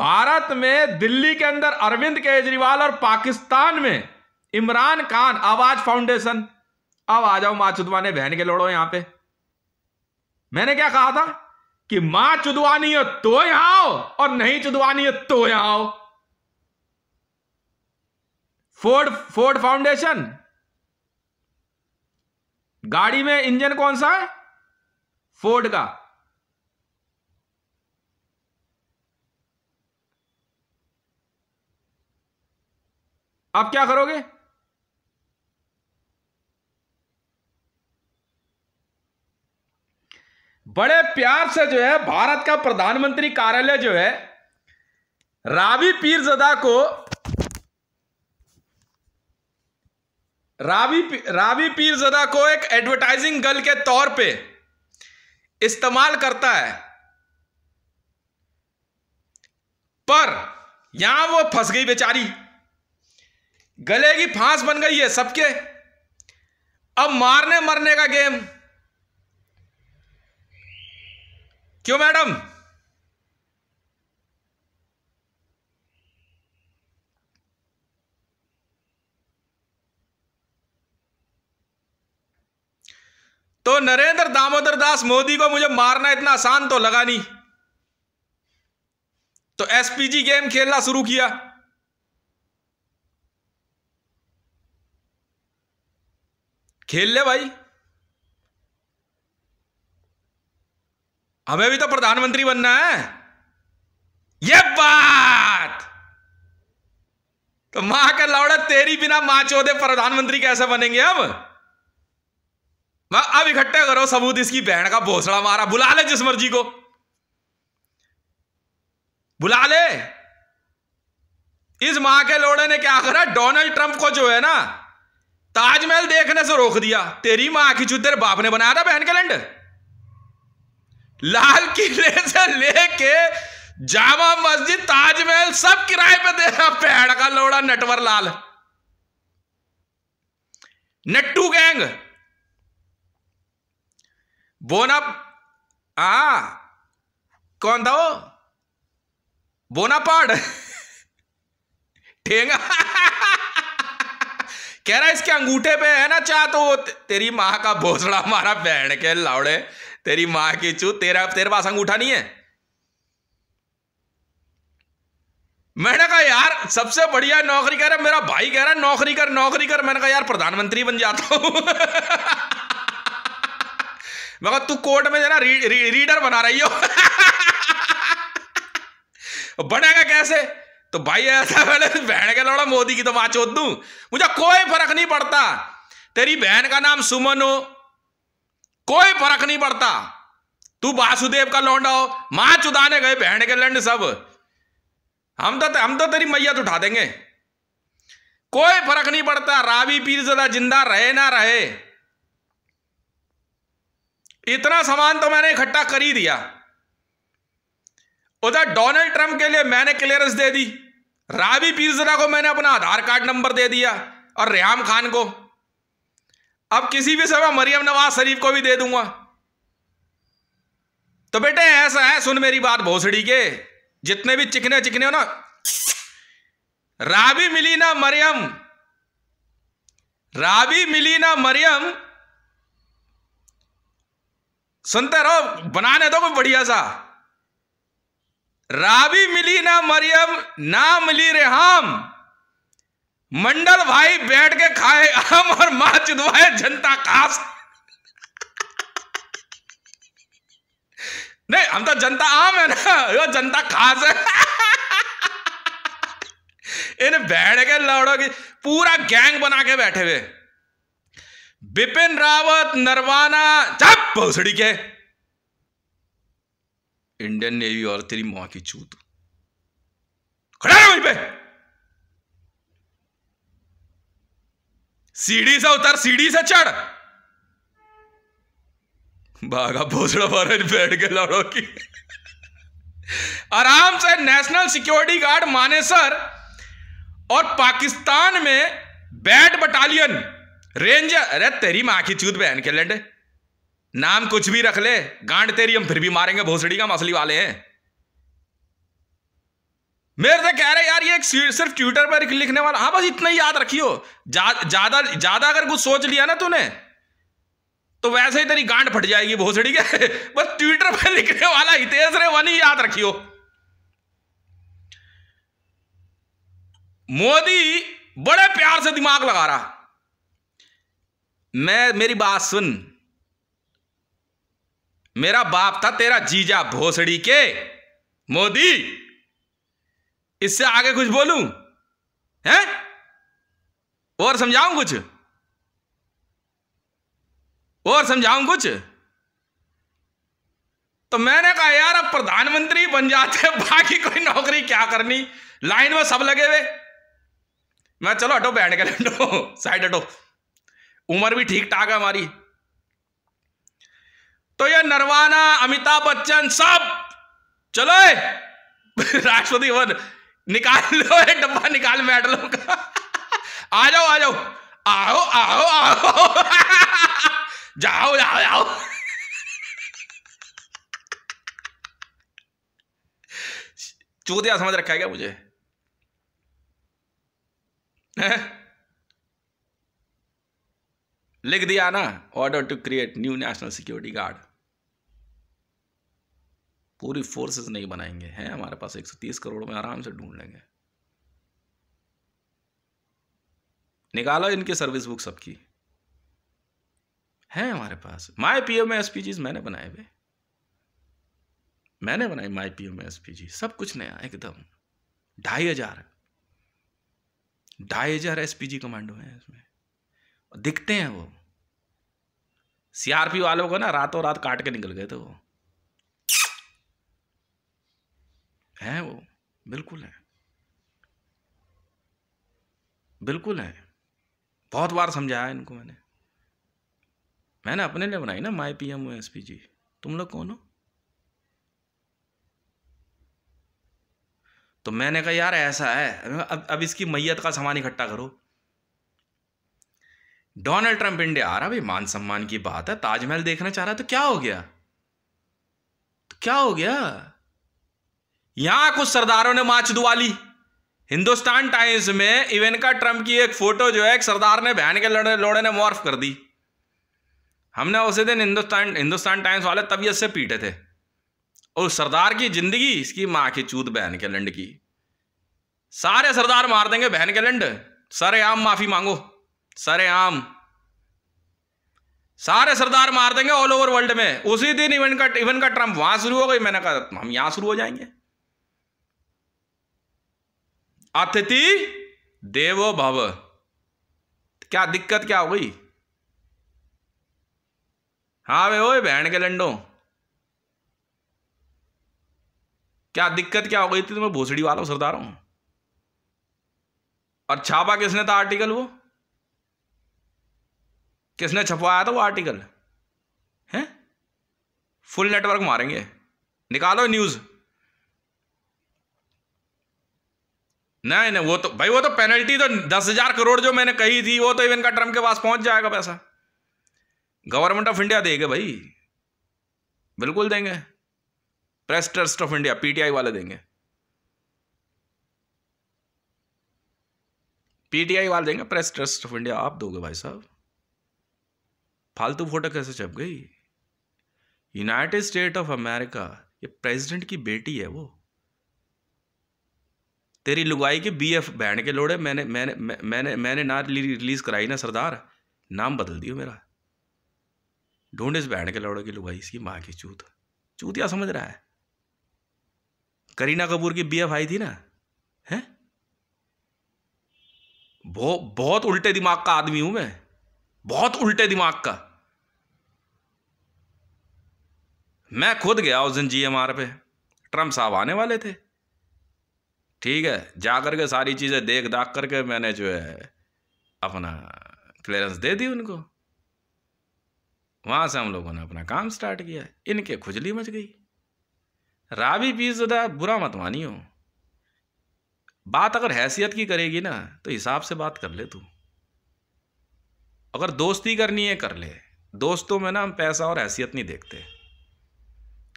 भारत में दिल्ली के अंदर अरविंद केजरीवाल और पाकिस्तान में इमरान खान आवाज फाउंडेशन अब आ जाओ माँ बहन के लोड़ो यहां पे मैंने क्या कहा था कि मां चुदवानी हो तो यहां आओ और नहीं चुदवानी हो तो यहां आओ फोर्ड फोर्ड फाउंडेशन गाड़ी में इंजन कौन सा है फोर्ड का अब क्या करोगे बड़े प्यार से जो है भारत का प्रधानमंत्री कार्यालय जो है रावी पीरजदा को रावी रावी पीरजदा को एक एडवर्टाइजिंग गर्ल के तौर पे इस्तेमाल करता है पर यहां वो फंस गई बेचारी गले की फांस बन गई है सबके अब मारने मरने का गेम क्यों मैडम तो नरेंद्र दामोदर दास मोदी को मुझे मारना इतना आसान तो लगा नहीं तो एसपीजी गेम खेलना शुरू किया खेल ले भाई हमें भी तो प्रधानमंत्री बनना है ये बात तो मां का लौड़ा तेरी बिना मां चौधे प्रधानमंत्री कैसे बनेंगे अब अब इकट्ठे करो सबूत इसकी बहन का भोसड़ा मारा बुला ले जिस मर्जी को बुला ले इस मां के लोड़े ने क्या करा डोनाल्ड ट्रंप को जो है ना ताजमहल देखने से रोक दिया तेरी मां की चू तेरे बाप ने बनाया था बहन कैलेंडर लाल किले से लेके जामा मस्जिद ताजमहल सब किराए पे दे रहा पेड़ का लोड़ा नटवर लाल नट्टू गैंग बोना आ कौन था वो पाड़ ठेंगा कह रहा इसके अंगूठे पे है ना चाह तो वो तेरी माँ का भोसड़ा मारा बहन के लावड़े तेरी माँ की चू तेरा तेरे पास अंग उठा नहीं है मैंने कहा यार सबसे बढ़िया नौकरी कह रहा मेरा भाई कह रहा नौकरी कर नौकरी कर मैंने कहा यार प्रधानमंत्री बन जाता हूं मैं तू कोर्ट में जाना री, री, रीडर बना रही हो बनेगा कैसे तो भाई ऐसा मैंने बहन के लौड़ा मोदी की तो माँ चोद दू मुझे कोई फर्क नहीं पड़ता तेरी बहन का नाम सुमन हो कोई फर्क नहीं पड़ता तू वासुदेव का लौंडा हो मां चुदाने गए बहन के लंड सब हम तो हम तो तेरी मैयत तो उठा देंगे कोई फर्क नहीं पड़ता रावी पीर जिंदा रहे ना रहे इतना सामान तो मैंने इकट्ठा कर ही दिया उधर डोनाल्ड ट्रंप के लिए मैंने क्लियरेंस दे दी रावी पीरजदा को मैंने अपना आधार कार्ड नंबर दे दिया और रेहम खान को अब किसी भी समय मरियम नवाज शरीफ को भी दे दूंगा तो बेटे ऐसा है सुन मेरी बात भोसड़ी के जितने भी चिकने चिकने हो ना राबी मिली ना मरियम राबी मिली ना मरियम सुनते रहो बनाने दो कोई बढ़िया सा राबी मिली ना मरियम ना मिली रे हम मंडल भाई बैठ के खाए आम और मां चुदवाए जनता खास नहीं हम तो जनता आम है ना यो जनता खास है इन बैठ के लौड़ो की पूरा गैंग बना के बैठे हुए बिपिन रावत नरवाना जब भोसड़ी के इंडियन नेवी और तेरी मां की चूत खड़ा पे सीढ़ी से उतर सीढ़ी से चढ़ बागा भोसड़ा भरन बैठ गए लड़ो की आराम से नेशनल सिक्योरिटी गार्ड मानेसर और पाकिस्तान में बैट बटालियन रेंजर अरे तेरी माँ की चूत बहन के लंडे नाम कुछ भी रख ले गांड तेरी हम फिर भी मारेंगे भोसड़ी का मसली वाले हैं मेरे से तो कह रहे यार ये एक सिर्फ ट्विटर पर लिखने वाला हाँ बस इतना ही याद रखियो ज्यादा जा, ज्यादा अगर कुछ सोच लिया ना तूने तो वैसे ही तेरी गांठ फट जाएगी भोसड़ी के बस ट्विटर पर लिखने वाला हितेश रे वन ही याद रखियो मोदी बड़े प्यार से दिमाग लगा रहा मैं मेरी बात सुन मेरा बाप था तेरा जीजा भोसड़ी के मोदी इससे आगे कुछ बोलूं हैं और समझाऊं कुछ और समझाऊं कुछ तो मैंने कहा यार अब प्रधानमंत्री बन जाते बाकी कोई नौकरी क्या करनी लाइन में सब लगे हुए मैं चलो हटो बैठ के हटो साइड हटो उम्र भी ठीक ठाक है हमारी तो ये नरवाना अमिताभ बच्चन सब चलो राष्ट्रपति भवन निकाल लो एक डब्बा निकाल मेडलों का आ जाओ आ जाओ आओ आओ आओ जाओ जाओ जाओ चूतिया समझ रखा है क्या मुझे लिख दिया ना order to create new national security guard पूरी फोर्सेस नहीं बनाएंगे हैं हमारे पास 130 करोड़ में आराम से ढूंढ लेंगे निकालो इनकी सर्विस बुक सबकी है हमारे पास माई पी एम एस मैंने बनाए हुए मैंने बनाई माई पी एम एस सब कुछ नया एकदम ढाई हजार ढाई हजार एस कमांडो है इसमें दिखते हैं वो सीआरपी वालों को ना रातों रात काट के निकल गए थे वो है वो बिल्कुल है बिल्कुल है बहुत बार समझाया इनको मैंने मैंने अपने लिए बनाई ना my P M O S P G तुम लोग कौन हो तो मैंने कहा यार ऐसा है अब अब इसकी मैयत का सामान इकट्ठा करो डोनाल्ड ट्रंप इंडिया आ रहा भाई मान सम्मान की बात है ताजमहल देखना चाह रहा है तो क्या हो गया तो क्या हो गया यहां कुछ सरदारों ने माच दुआ ली हिंदुस्तान टाइम्स में इवेनका ट्रम्प की एक फोटो जो है एक सरदार ने बहन के लड़े लोड़े ने मॉर्फ कर दी हमने उसी दिन हिंदुस्तान हिंदुस्तान टाइम्स वाले तबीयत से पीटे थे और सरदार की जिंदगी इसकी माँ की चूत बहन के लंड की सारे सरदार मार देंगे बहन के लंड सरे आम माफी मांगो सरे आम सारे सरदार मार देंगे ऑल ओवर वर्ल्ड में उसी दिन इवन का इवन का ट्रम्प वहां शुरू हो गई मैंने कहा हम यहां शुरू हो जाएंगे अतिथि देवो भव क्या दिक्कत क्या हो गई हाँ वे ओए बहन के लंडो क्या दिक्कत क्या हो गई थी तुम्हें भोसड़ी वालों हूं और छापा किसने था आर्टिकल वो किसने छपवाया था वो आर्टिकल हैं फुल नेटवर्क मारेंगे निकालो न्यूज़ नहीं नहीं वो तो भाई वो तो पेनल्टी तो दस हजार करोड़ जो मैंने कही थी वो तो इवन का ट्रम्प के पास पहुंच जाएगा पैसा गवर्नमेंट ऑफ इंडिया देगा भाई बिल्कुल देंगे press trust of India PTI वाले देंगे पीटीआई वाले देंगे प्रेस ट्रस्ट ऑफ इंडिया आप दोगे भाई साहब फालतू फोटो कैसे छप गई यूनाइटेड स्टेट ऑफ अमेरिका ये प्रेसिडेंट की बेटी है वो तेरी लुगाई के बी एफ बैंड के लोड़े मैंने मैंने मैंने मैंने ना रिलीज़ कराई ना सरदार नाम बदल दियो मेरा ढूंढ इस बैंड के लोड़े की लुगाई इसकी माँ की चूत चूत या समझ रहा है करीना कपूर की बी एफ आई थी ना हैं बहुत उल्टे दिमाग का आदमी हूं मैं बहुत उल्टे दिमाग का मैं खुद गया उस दिन जी एम आर पे ट्रम्प साहब आने वाले थे ठीक है जा के सारी चीज़ें देख दाख करके मैंने जो है अपना क्लियरेंस दे दी उनको वहाँ से हम लोगों ने अपना काम स्टार्ट किया इनके खुजली मच गई रावी जुदा बुरा मत हो बात अगर हैसियत की करेगी ना तो हिसाब से बात कर ले तू अगर दोस्ती करनी है कर ले दोस्तों में ना हम पैसा और हैसियत नहीं देखते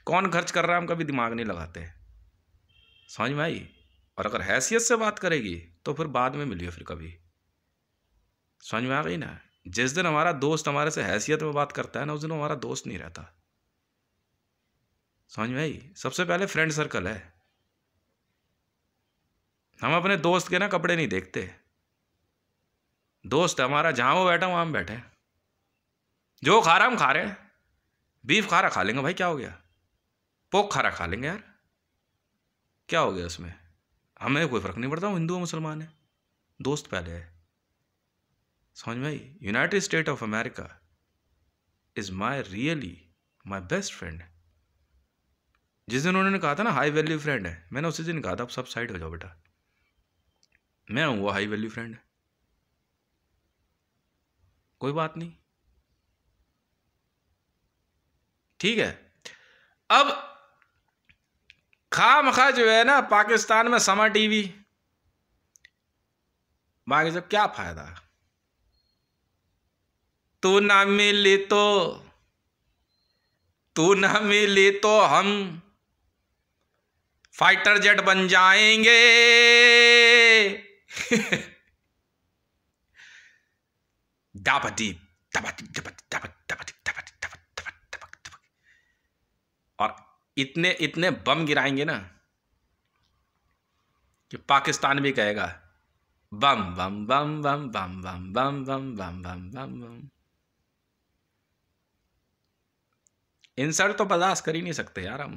कौन खर्च कर रहा है हम कभी दिमाग नहीं लगाते समझ में आई और अगर हैसियत से बात करेगी तो फिर बाद में मिलिए फिर कभी समझ में आ गई ना जिस दिन हमारा दोस्त हमारे से हैसियत में बात करता है ना उस दिन हमारा दोस्त नहीं रहता समझ में आई सबसे पहले फ्रेंड सर्कल है हम अपने दोस्त के ना कपड़े नहीं देखते दोस्त हमारा जहाँ वो बैठा वहाँ हम बैठे जो खा रहा हम खा रहे हैं बीफ खा रहा खा लेंगे भाई क्या हो गया पोक खा रहा खा लेंगे यार क्या हो गया उसमें हमें कोई फ़र्क नहीं पड़ता वो हिंदू है मुसलमान है दोस्त पहले है समझ में आई United State of America is my really my best friend जिस दिन उन्होंने कहा था ना हाई वैल्यू फ्रेंड है मैंने उसी दिन कहा था आप सब साइड हो जाओ बेटा मैं हूँ वो हाई वैल्यू फ्रेंड है कोई बात नहीं ठीक है अब खाम खा जो है ना पाकिस्तान में समा टीवी बाकी सब क्या फायदा तू ना मिली तो तू ना मिली तो हम फाइटर जेट बन जाएंगे डापटी दबा दीप दबा दबा इतने इतने बम गिराएंगे ना कि पाकिस्तान भी कहेगा बम बम बम बम बम बम बम बम बम बम बम बम इंसल्ट तो बर्दाश्त कर ही नहीं सकते यार हम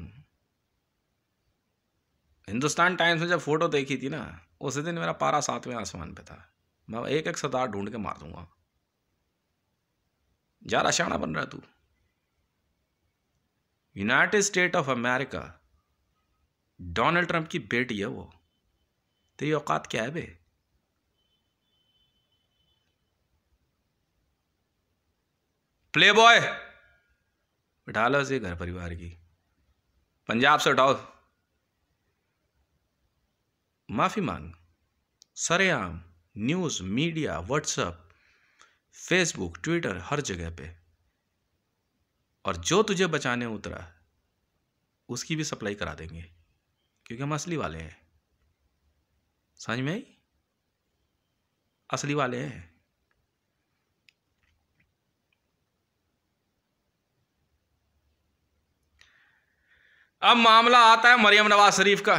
हिंदुस्तान टाइम्स में जब फोटो देखी थी ना उस दिन मेरा पारा सातवें आसमान पे था मैं एक एक सदार ढूंढ के मार दूंगा यार रहा बन रहा तू United State of America Donald Trump की बेटी है वो तेरी तो औकात क्या है बे प्ले बॉय बिठा लो उसे घर परिवार की पंजाब से उठाओ माफ़ी मांग सरेआम news media WhatsApp Facebook Twitter हर जगह पे और जो तुझे बचाने उतरा उसकी भी सप्लाई करा देंगे क्योंकि हम असली वाले हैं समझ में आई असली वाले हैं अब मामला आता है मरियम नवाज शरीफ का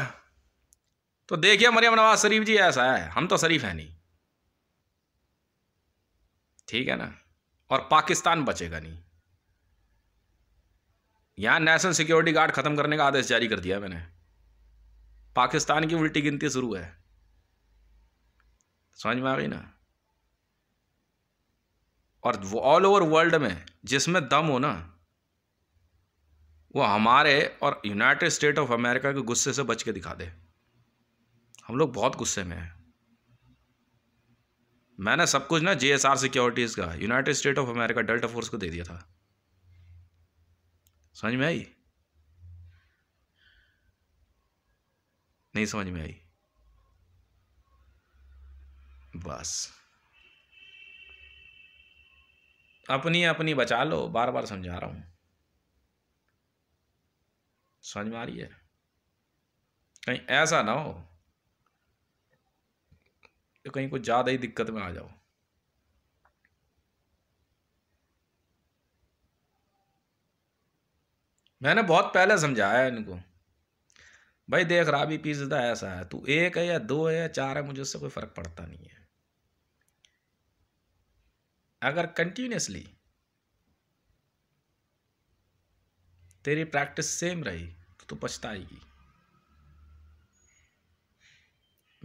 तो देखिए मरियम नवाज शरीफ जी ऐसा है हम तो शरीफ हैं नहीं ठीक है ना और पाकिस्तान बचेगा नहीं यहाँ नेशनल सिक्योरिटी गार्ड ख़त्म करने का आदेश जारी कर दिया मैंने पाकिस्तान की उल्टी गिनती शुरू है समझ में आ गई ना और ऑल ओवर वर्ल्ड में जिसमें दम हो ना वो हमारे और यूनाइटेड स्टेट ऑफ अमेरिका के गुस्से से बच के दिखा दे हम लोग बहुत गुस्से में हैं मैंने सब कुछ ना जे एस आर सिक्योरिटीज़ का United State of America Delta Force को दे दिया था समझ में आई नहीं समझ में आई बस अपनी अपनी बचा लो बार बार समझा रहा हूं समझ में आ रही है कहीं ऐसा ना हो कहीं कुछ ज़्यादा ही दिक्कत में आ जाओ मैंने बहुत पहले समझाया इनको भाई देख रहा अभी पिज्जा ऐसा है तू एक है या दो है या चार है मुझे उससे कोई फ़र्क पड़ता नहीं है अगर कंटिन्यूसली तेरी प्रैक्टिस सेम रही तो तू पछताएगी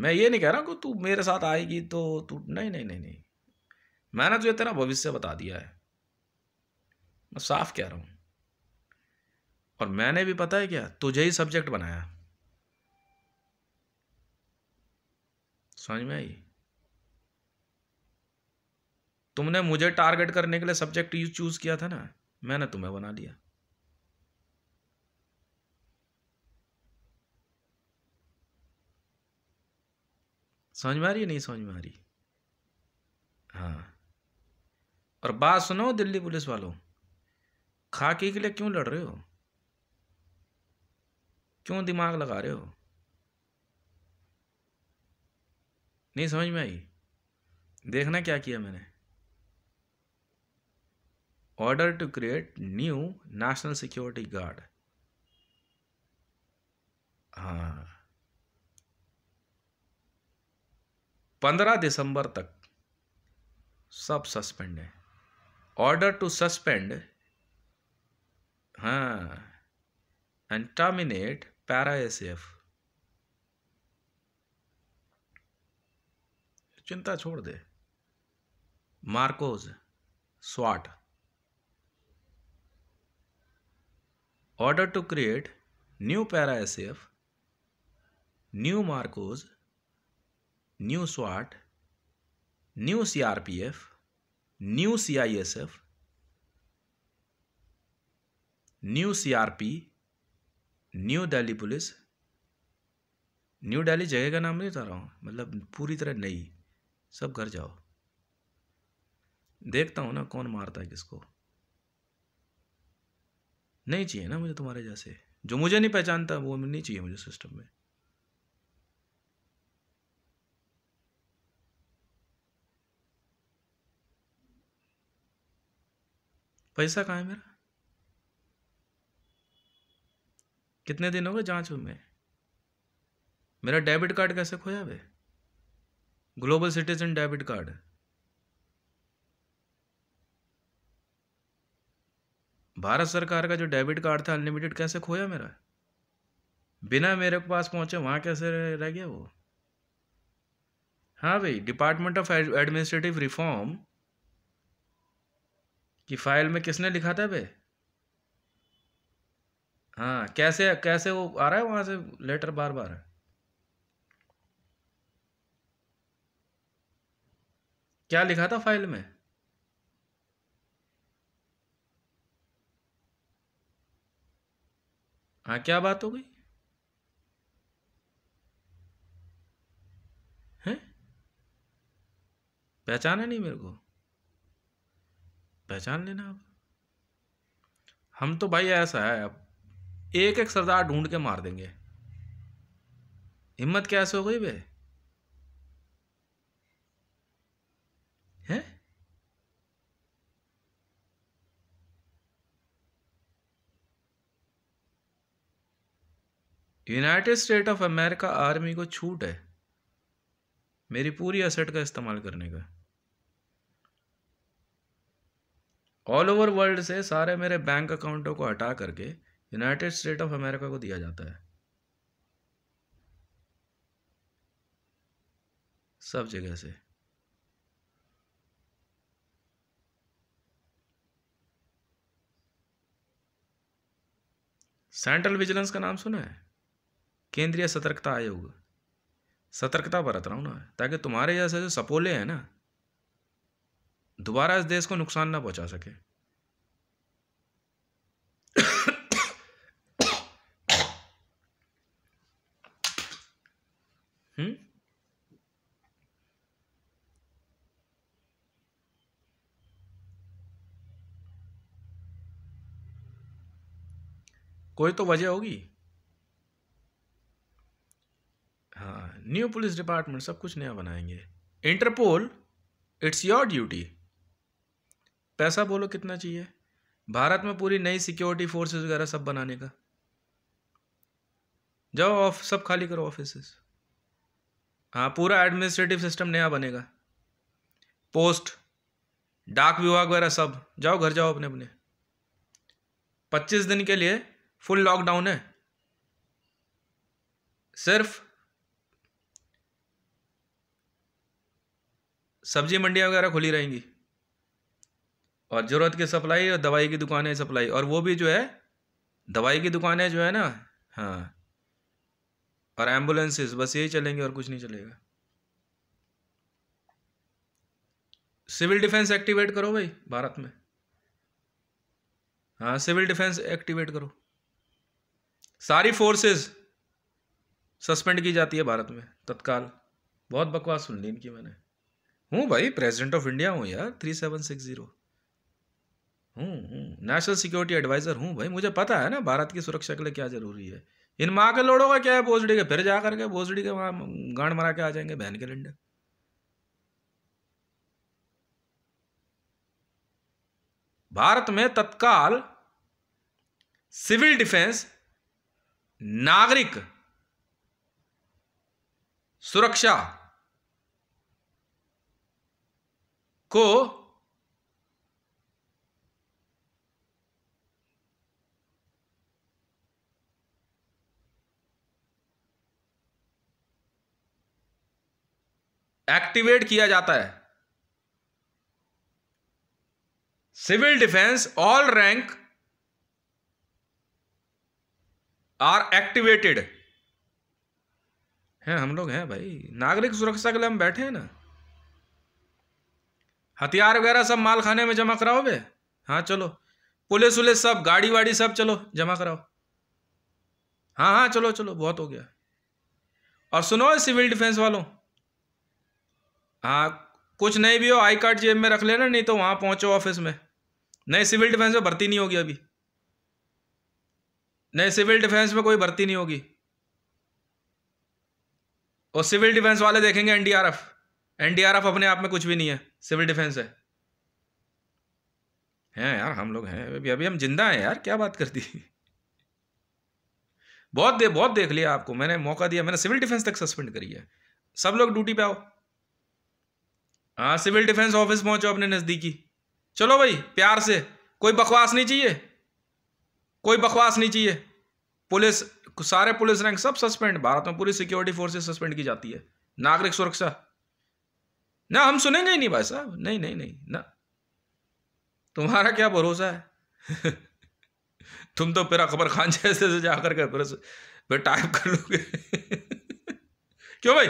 मैं ये नहीं कह रहा कि तू मेरे साथ आएगी तो तू नहीं नहीं नहीं नहीं मैंने तुझे तेरा भविष्य बता दिया है मैं साफ कह रहा हूं और मैंने भी पता है क्या तुझे ही सब्जेक्ट बनाया समझ में आई तुमने मुझे टारगेट करने के लिए सब्जेक्ट यू चूज किया था ना मैंने तुम्हें बना लिया समझ में आ रही है नहीं समझ में आ रही हाँ और बात सुनो दिल्ली पुलिस वालों खाकी के लिए क्यों लड़ रहे हो क्यों दिमाग लगा रहे हो नहीं समझ में आई देखना क्या किया मैंने order to create new national security guard हाँ पंद्रह दिसंबर तक सब सस्पेंड है ऑर्डर टू सस्पेंड हाँ and terminate para-ACF. चिंता छोड़ दे Marcos स्वाट order to create new para S F new Marcos new स्वाट new C R P F new C I S F new C R P new Delhi police new Delhi जगह का नाम नहीं बता रहा हूँ मतलब पूरी तरह नई सब घर जाओ देखता हूँ ना कौन मारता है किसको नहीं चाहिए ना मुझे तुम्हारे जैसे जो मुझे नहीं पहचानता वो नहीं चाहिए मुझे सिस्टम में पैसा कहाँ है मेरा कितने दिन हो गए जाँच में मेरा डेबिट कार्ड कैसे खोया वे global citizen debit card Bharat सरकार का जो डेबिट कार्ड था अनलिमिटेड कैसे खोया मेरा बिना मेरे पास पहुंचे वहां कैसे रह गया वो हाँ भाई डिपार्टमेंट ऑफ एडमिनिस्ट्रेटिव रिफॉर्म की फाइल में किसने लिखा था भाई हाँ कैसे कैसे वो आ रहा है वहां से लेटर बार बार क्या लिखा था फाइल में हाँ क्या बात हो गई पहचान पहचाना नहीं मेरे को पहचान लेना आप हम तो भाई ऐसा है अब एक एक सरदार ढूंढ के मार देंगे हिम्मत कैसे हो गई बे हैं United State of America army को छूट है मेरी पूरी असेट का इस्तेमाल करने का ऑल ओवर वर्ल्ड से सारे मेरे बैंक अकाउंटों को हटा करके यूनाइटेड स्टेट ऑफ अमेरिका को दिया जाता है सब जगह से सेंट्रल विजिलेंस का नाम सुना है केंद्रीय सतर्कता आयोग सतर्कता बरत रहा हूं ना ताकि तुम्हारे जैसे जो सपोले हैं ना दोबारा इस देश को नुकसान ना पहुंचा सके कोई तो वजह होगी हाँ न्यू पुलिस डिपार्टमेंट सब कुछ नया बनाएंगे इंटरपोल इट्स योर ड्यूटी पैसा बोलो कितना चाहिए भारत में पूरी नई सिक्योरिटी फोर्सेस वगैरह सब बनाने का जाओ ऑफ सब खाली करो ऑफिस हाँ पूरा एडमिनिस्ट्रेटिव सिस्टम नया बनेगा पोस्ट डाक विभाग वगैरह सब जाओ घर जाओ अपने अपने पच्चीस दिन के लिए फुल लॉकडाउन है सिर्फ सब्जी मंडियाँ वगैरह खुली रहेंगी और ज़रूरत की सप्लाई और दवाई की दुकानें सप्लाई और वो भी जो है दवाई की दुकानें जो है ना हाँ और एम्बुलेंसेस बस यही चलेंगे और कुछ नहीं चलेगा सिविल डिफेंस एक्टिवेट करो भाई भारत में हाँ सिविल डिफेंस एक्टिवेट करो सारी फोर्सेस सस्पेंड की जाती है भारत में तत्काल बहुत बकवास सुन ली इनकी मैंने हूँ भाई प्रेसिडेंट ऑफ इंडिया हूँ यार थ्री सेवन सिक्स जीरो हूँ हूँ नेशनल सिक्योरिटी एडवाइज़र हूँ भाई मुझे पता है ना भारत की सुरक्षा के लिए क्या ज़रूरी है इन माँ के लोड़ों का क्या है भोजड़ी के फिर जा करके भोजड़ी के वहाँ गांड मरा के आ जाएंगे बहन के लंडे भारत में तत्काल सिविल डिफेंस नागरिक सुरक्षा को एक्टिवेट किया जाता है civil defence all rank are activated हैं हम लोग हैं भाई नागरिक सुरक्षा के लिए हम बैठे हैं ना हथियार वगैरह सब माल खाने में जमा कराओ बे हाँ चलो पुलिस उलिस सब गाड़ी वाड़ी सब चलो जमा कराओ हाँ हाँ चलो चलो बहुत हो गया और सुनो सिविल डिफेंस वालों हाँ कुछ नहीं भी हो आई कार्ड जेब में रख लेना नहीं तो वहाँ पहुँचो ऑफिस में नहीं सिविल डिफेंस में भर्ती नहीं होगी अभी नहीं सिविल डिफेंस में कोई भर्ती नहीं होगी और सिविल डिफेंस वाले देखेंगे एनडीआरएफ एनडीआरएफ अपने आप में कुछ भी नहीं है सिविल डिफेंस है हैं यार हम लोग हैं अभी अभी हम जिंदा हैं यार क्या बात करती बहुत दे बहुत देख लिया आपको मैंने मौका दिया मैंने सिविल डिफेंस तक सस्पेंड करी है सब लोग ड्यूटी पे आओ हाँ सिविल डिफेंस ऑफिस पहुंचो अपने नज़दीकी चलो भाई प्यार से कोई बकवास नहीं चाहिए कोई बकवास नहीं चाहिए पुलिस सारे पुलिस रैंक सब सस्पेंड भारत में पूरी सिक्योरिटी फोर्सेस सस्पेंड की जाती है नागरिक सुरक्षा ना हम सुनेंगे ही नहीं भाई साहब नहीं नहीं नहीं ना तुम्हारा क्या भरोसा है तुम तो फिर अकबर खान जैसे से जाकर के फिर फिर टाइप कर लोगे क्यों भाई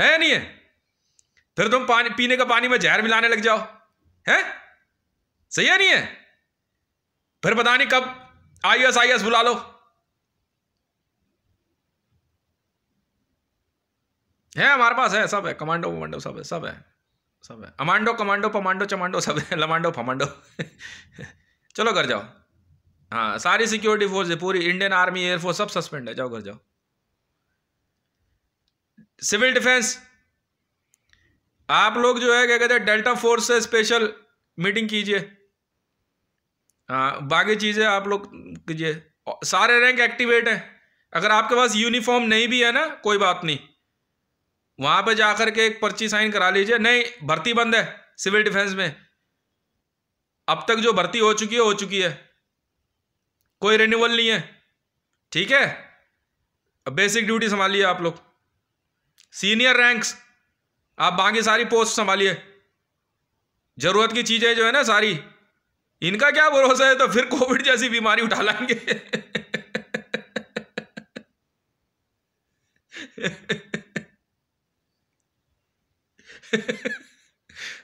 है नहीं है फिर तुम पानी पीने का पानी में जहर मिलाने लग जाओ है सही है नहीं है फिर पता नहीं कब आई एस आई एस बुला लो है हमारे पास है सब है कमांडो वमांडो सब है सब है सब है अमांडो कमांडो पमांडो चमांडो सब है लमांडो फमांडो चलो घर जाओ हाँ सारी सिक्योरिटी फोर्स है पूरी इंडियन आर्मी एयरफोर्स सब सस्पेंड है जाओ घर जाओ सिविल डिफेंस आप लोग जो है क्या कहते हैं डेल्टा फोर्स से स्पेशल मीटिंग कीजिए हाँ बाकी चीज़ें आप लोग कीजिए सारे रैंक एक्टिवेट हैं अगर आपके पास यूनिफॉर्म नहीं भी है ना कोई बात नहीं वहाँ पे जाकर के एक पर्ची साइन करा लीजिए नहीं भर्ती बंद है सिविल डिफेंस में अब तक जो भर्ती हो चुकी है हो चुकी है कोई रिन्यूअल नहीं है ठीक है अब बेसिक ड्यूटी संभालिए आप लोग सीनियर रैंक्स आप बाकी सारी पोस्ट संभालिए ज़रूरत की चीज़ें जो है ना सारी इनका क्या भरोसा है तो फिर कोविड जैसी बीमारी उठा लाएंगे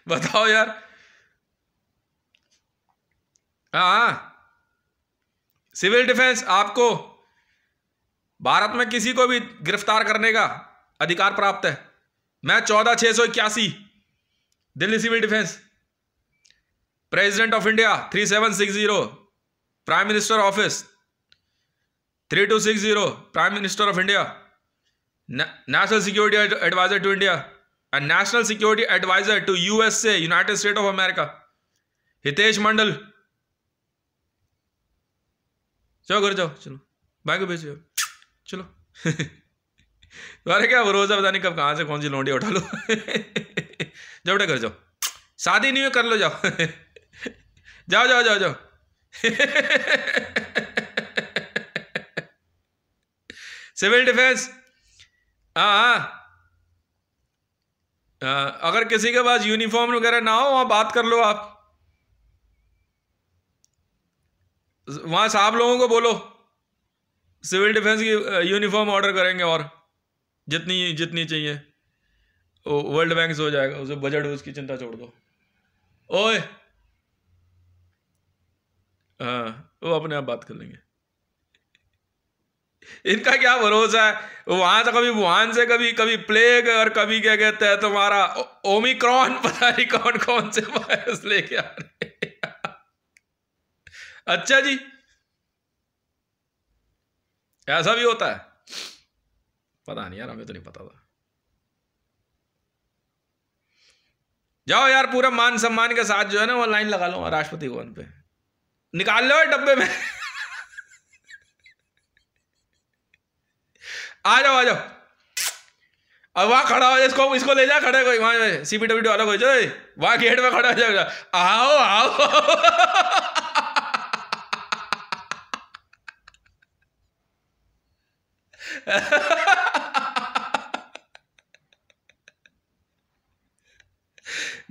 बताओ यार हाँ सिविल डिफेंस आपको भारत में किसी को भी गिरफ्तार करने का अधिकार प्राप्त है मैं चौदह छह सौ इक्यासी Delhi civil defence president of India three seven six zero prime minister office three two six zero prime minister of India national security adviser to India and national security adviser to USA United State of America Hitesh Mandal चलो घर जाओ चलो bike भेजो चलो अरे क्या रोजा पता नहीं कब कहाँ से कौन सी लौंडी उठा लो जाओ बेटा घर जाओ शादी नहीं हो कर लो जाओ जाओ जाओ जाओ जाओ सिविल डिफेंस हाँ, हाँ।, हाँ अगर किसी के पास यूनिफॉर्म वगैरह ना हो वहां बात कर लो आप वहां साहब लोगों को बोलो सिविल डिफेंस की यूनिफॉर्म ऑर्डर करेंगे और जितनी जितनी चाहिए वर्ल्ड बैंक से हो जाएगा उसे बजट उसकी चिंता छोड़ दो ओए हाँ वो अपने आप बात कर लेंगे इनका क्या भरोसा है वहां से कभी वुहान से कभी कभी प्लेग और कभी क्या कहते हैं तुम्हारा ओमिक्रॉन पता नहीं कौन कौन से वायरस लेके आ रहे अच्छा जी ऐसा भी होता है पता नहीं यार हमें तो नहीं पता था जाओ यार पूरा मान सम्मान के साथ जो है ना वो लाइन लगा लो राष्ट्रपति भवन पे निकाल लो डब्बे में आ जाओ आ जाओ अब वहां खड़ा हो जाए इसको इसको ले जा खड़े कोई वहां सीपी पी डब्ल्यू वाला कोई चलो गेट में खड़ा हो जाओ आओ आओ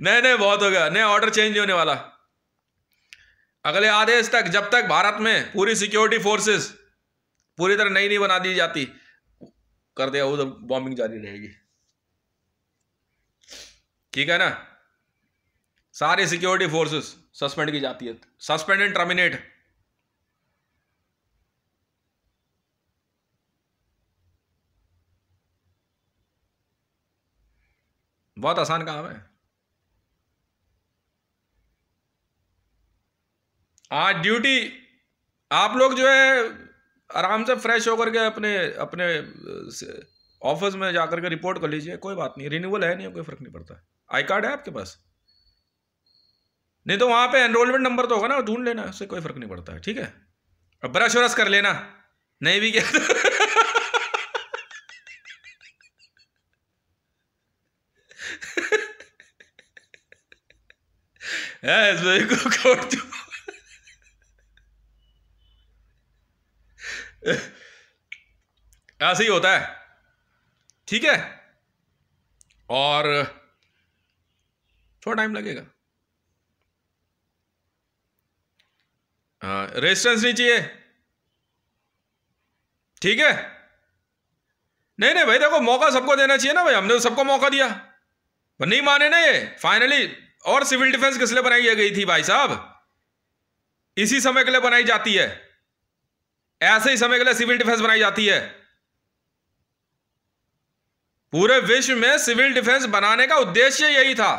नहीं नहीं बहुत हो गया नहीं ऑर्डर चेंज होने वाला अगले आदेश तक जब तक भारत में पूरी सिक्योरिटी फोर्सेस पूरी तरह नई नहीं बना दी जाती कर दिया तो बॉम्बिंग जारी रहेगी ठीक है ना सारी सिक्योरिटी फोर्सेस सस्पेंड की जाती है सस्पेंड एंड टर्मिनेट बहुत आसान काम है हाँ ड्यूटी आप लोग जो है आराम से फ्रेश होकर के अपने अपने ऑफिस में जाकर के रिपोर्ट कर लीजिए कोई बात नहीं रिन्यूअल है नहीं कोई फ़र्क नहीं पड़ता आई कार्ड है आपके पास नहीं तो वहाँ पे एनरोलमेंट नंबर तो होगा ना ढूंढ लेना उससे कोई फ़र्क नहीं पड़ता है ठीक है अब ब्रश व्रश कर लेना नहीं भी क्या है इसमें ऐसे ही होता है ठीक है और थोड़ा टाइम लगेगा रेजिस्टेंस हाँ, नहीं चाहिए ठीक है नहीं नहीं भाई देखो मौका सबको देना चाहिए ना भाई हमने तो सबको मौका दिया पर नहीं माने ना ये फाइनली और सिविल डिफेंस किस लिए बनाई गई थी भाई साहब इसी समय के लिए बनाई जाती है ऐसे ही समय के लिए सिविल डिफेंस बनाई जाती है पूरे विश्व में सिविल डिफेंस बनाने का उद्देश्य यही था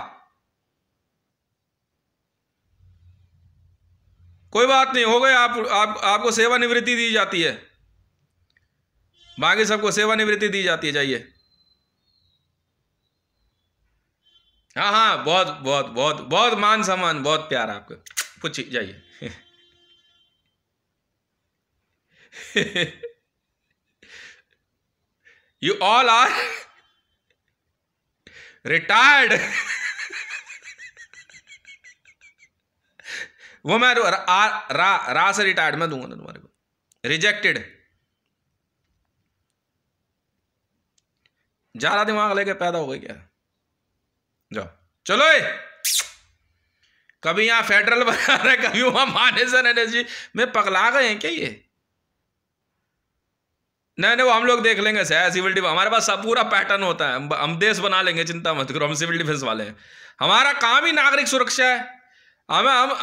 कोई बात नहीं हो गए आप, आप आपको सेवानिवृत्ति दी जाती है बाकी सबको सेवानिवृत्ति दी जाती है जाइए हाँ हाँ बहुत बहुत बहुत बहुत मान सम्मान बहुत प्यार आपको पूछिए जाइए you all are retired वो मैं रा, रा, रा से रिटायर्ड में दूंगा तुम्हारे को रिजेक्टेड ज्यादा दिमाग लेके पैदा हो गए क्या जाओ चलो ए! कभी यहां फेडरल बना रहे कभी वहां मानेसर एनर्जी में पगला गए हैं क्या ये नहीं नहीं वो हम लोग देख लेंगे सर सिविल डिफेंस हमारे पास सब पूरा पैटर्न होता है हम देश बना लेंगे चिंता मत करो हम सिविल डिफेंस वाले हैं हमारा काम ही नागरिक सुरक्षा है हमें हम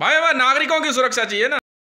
भाई हमें नागरिकों की सुरक्षा चाहिए ना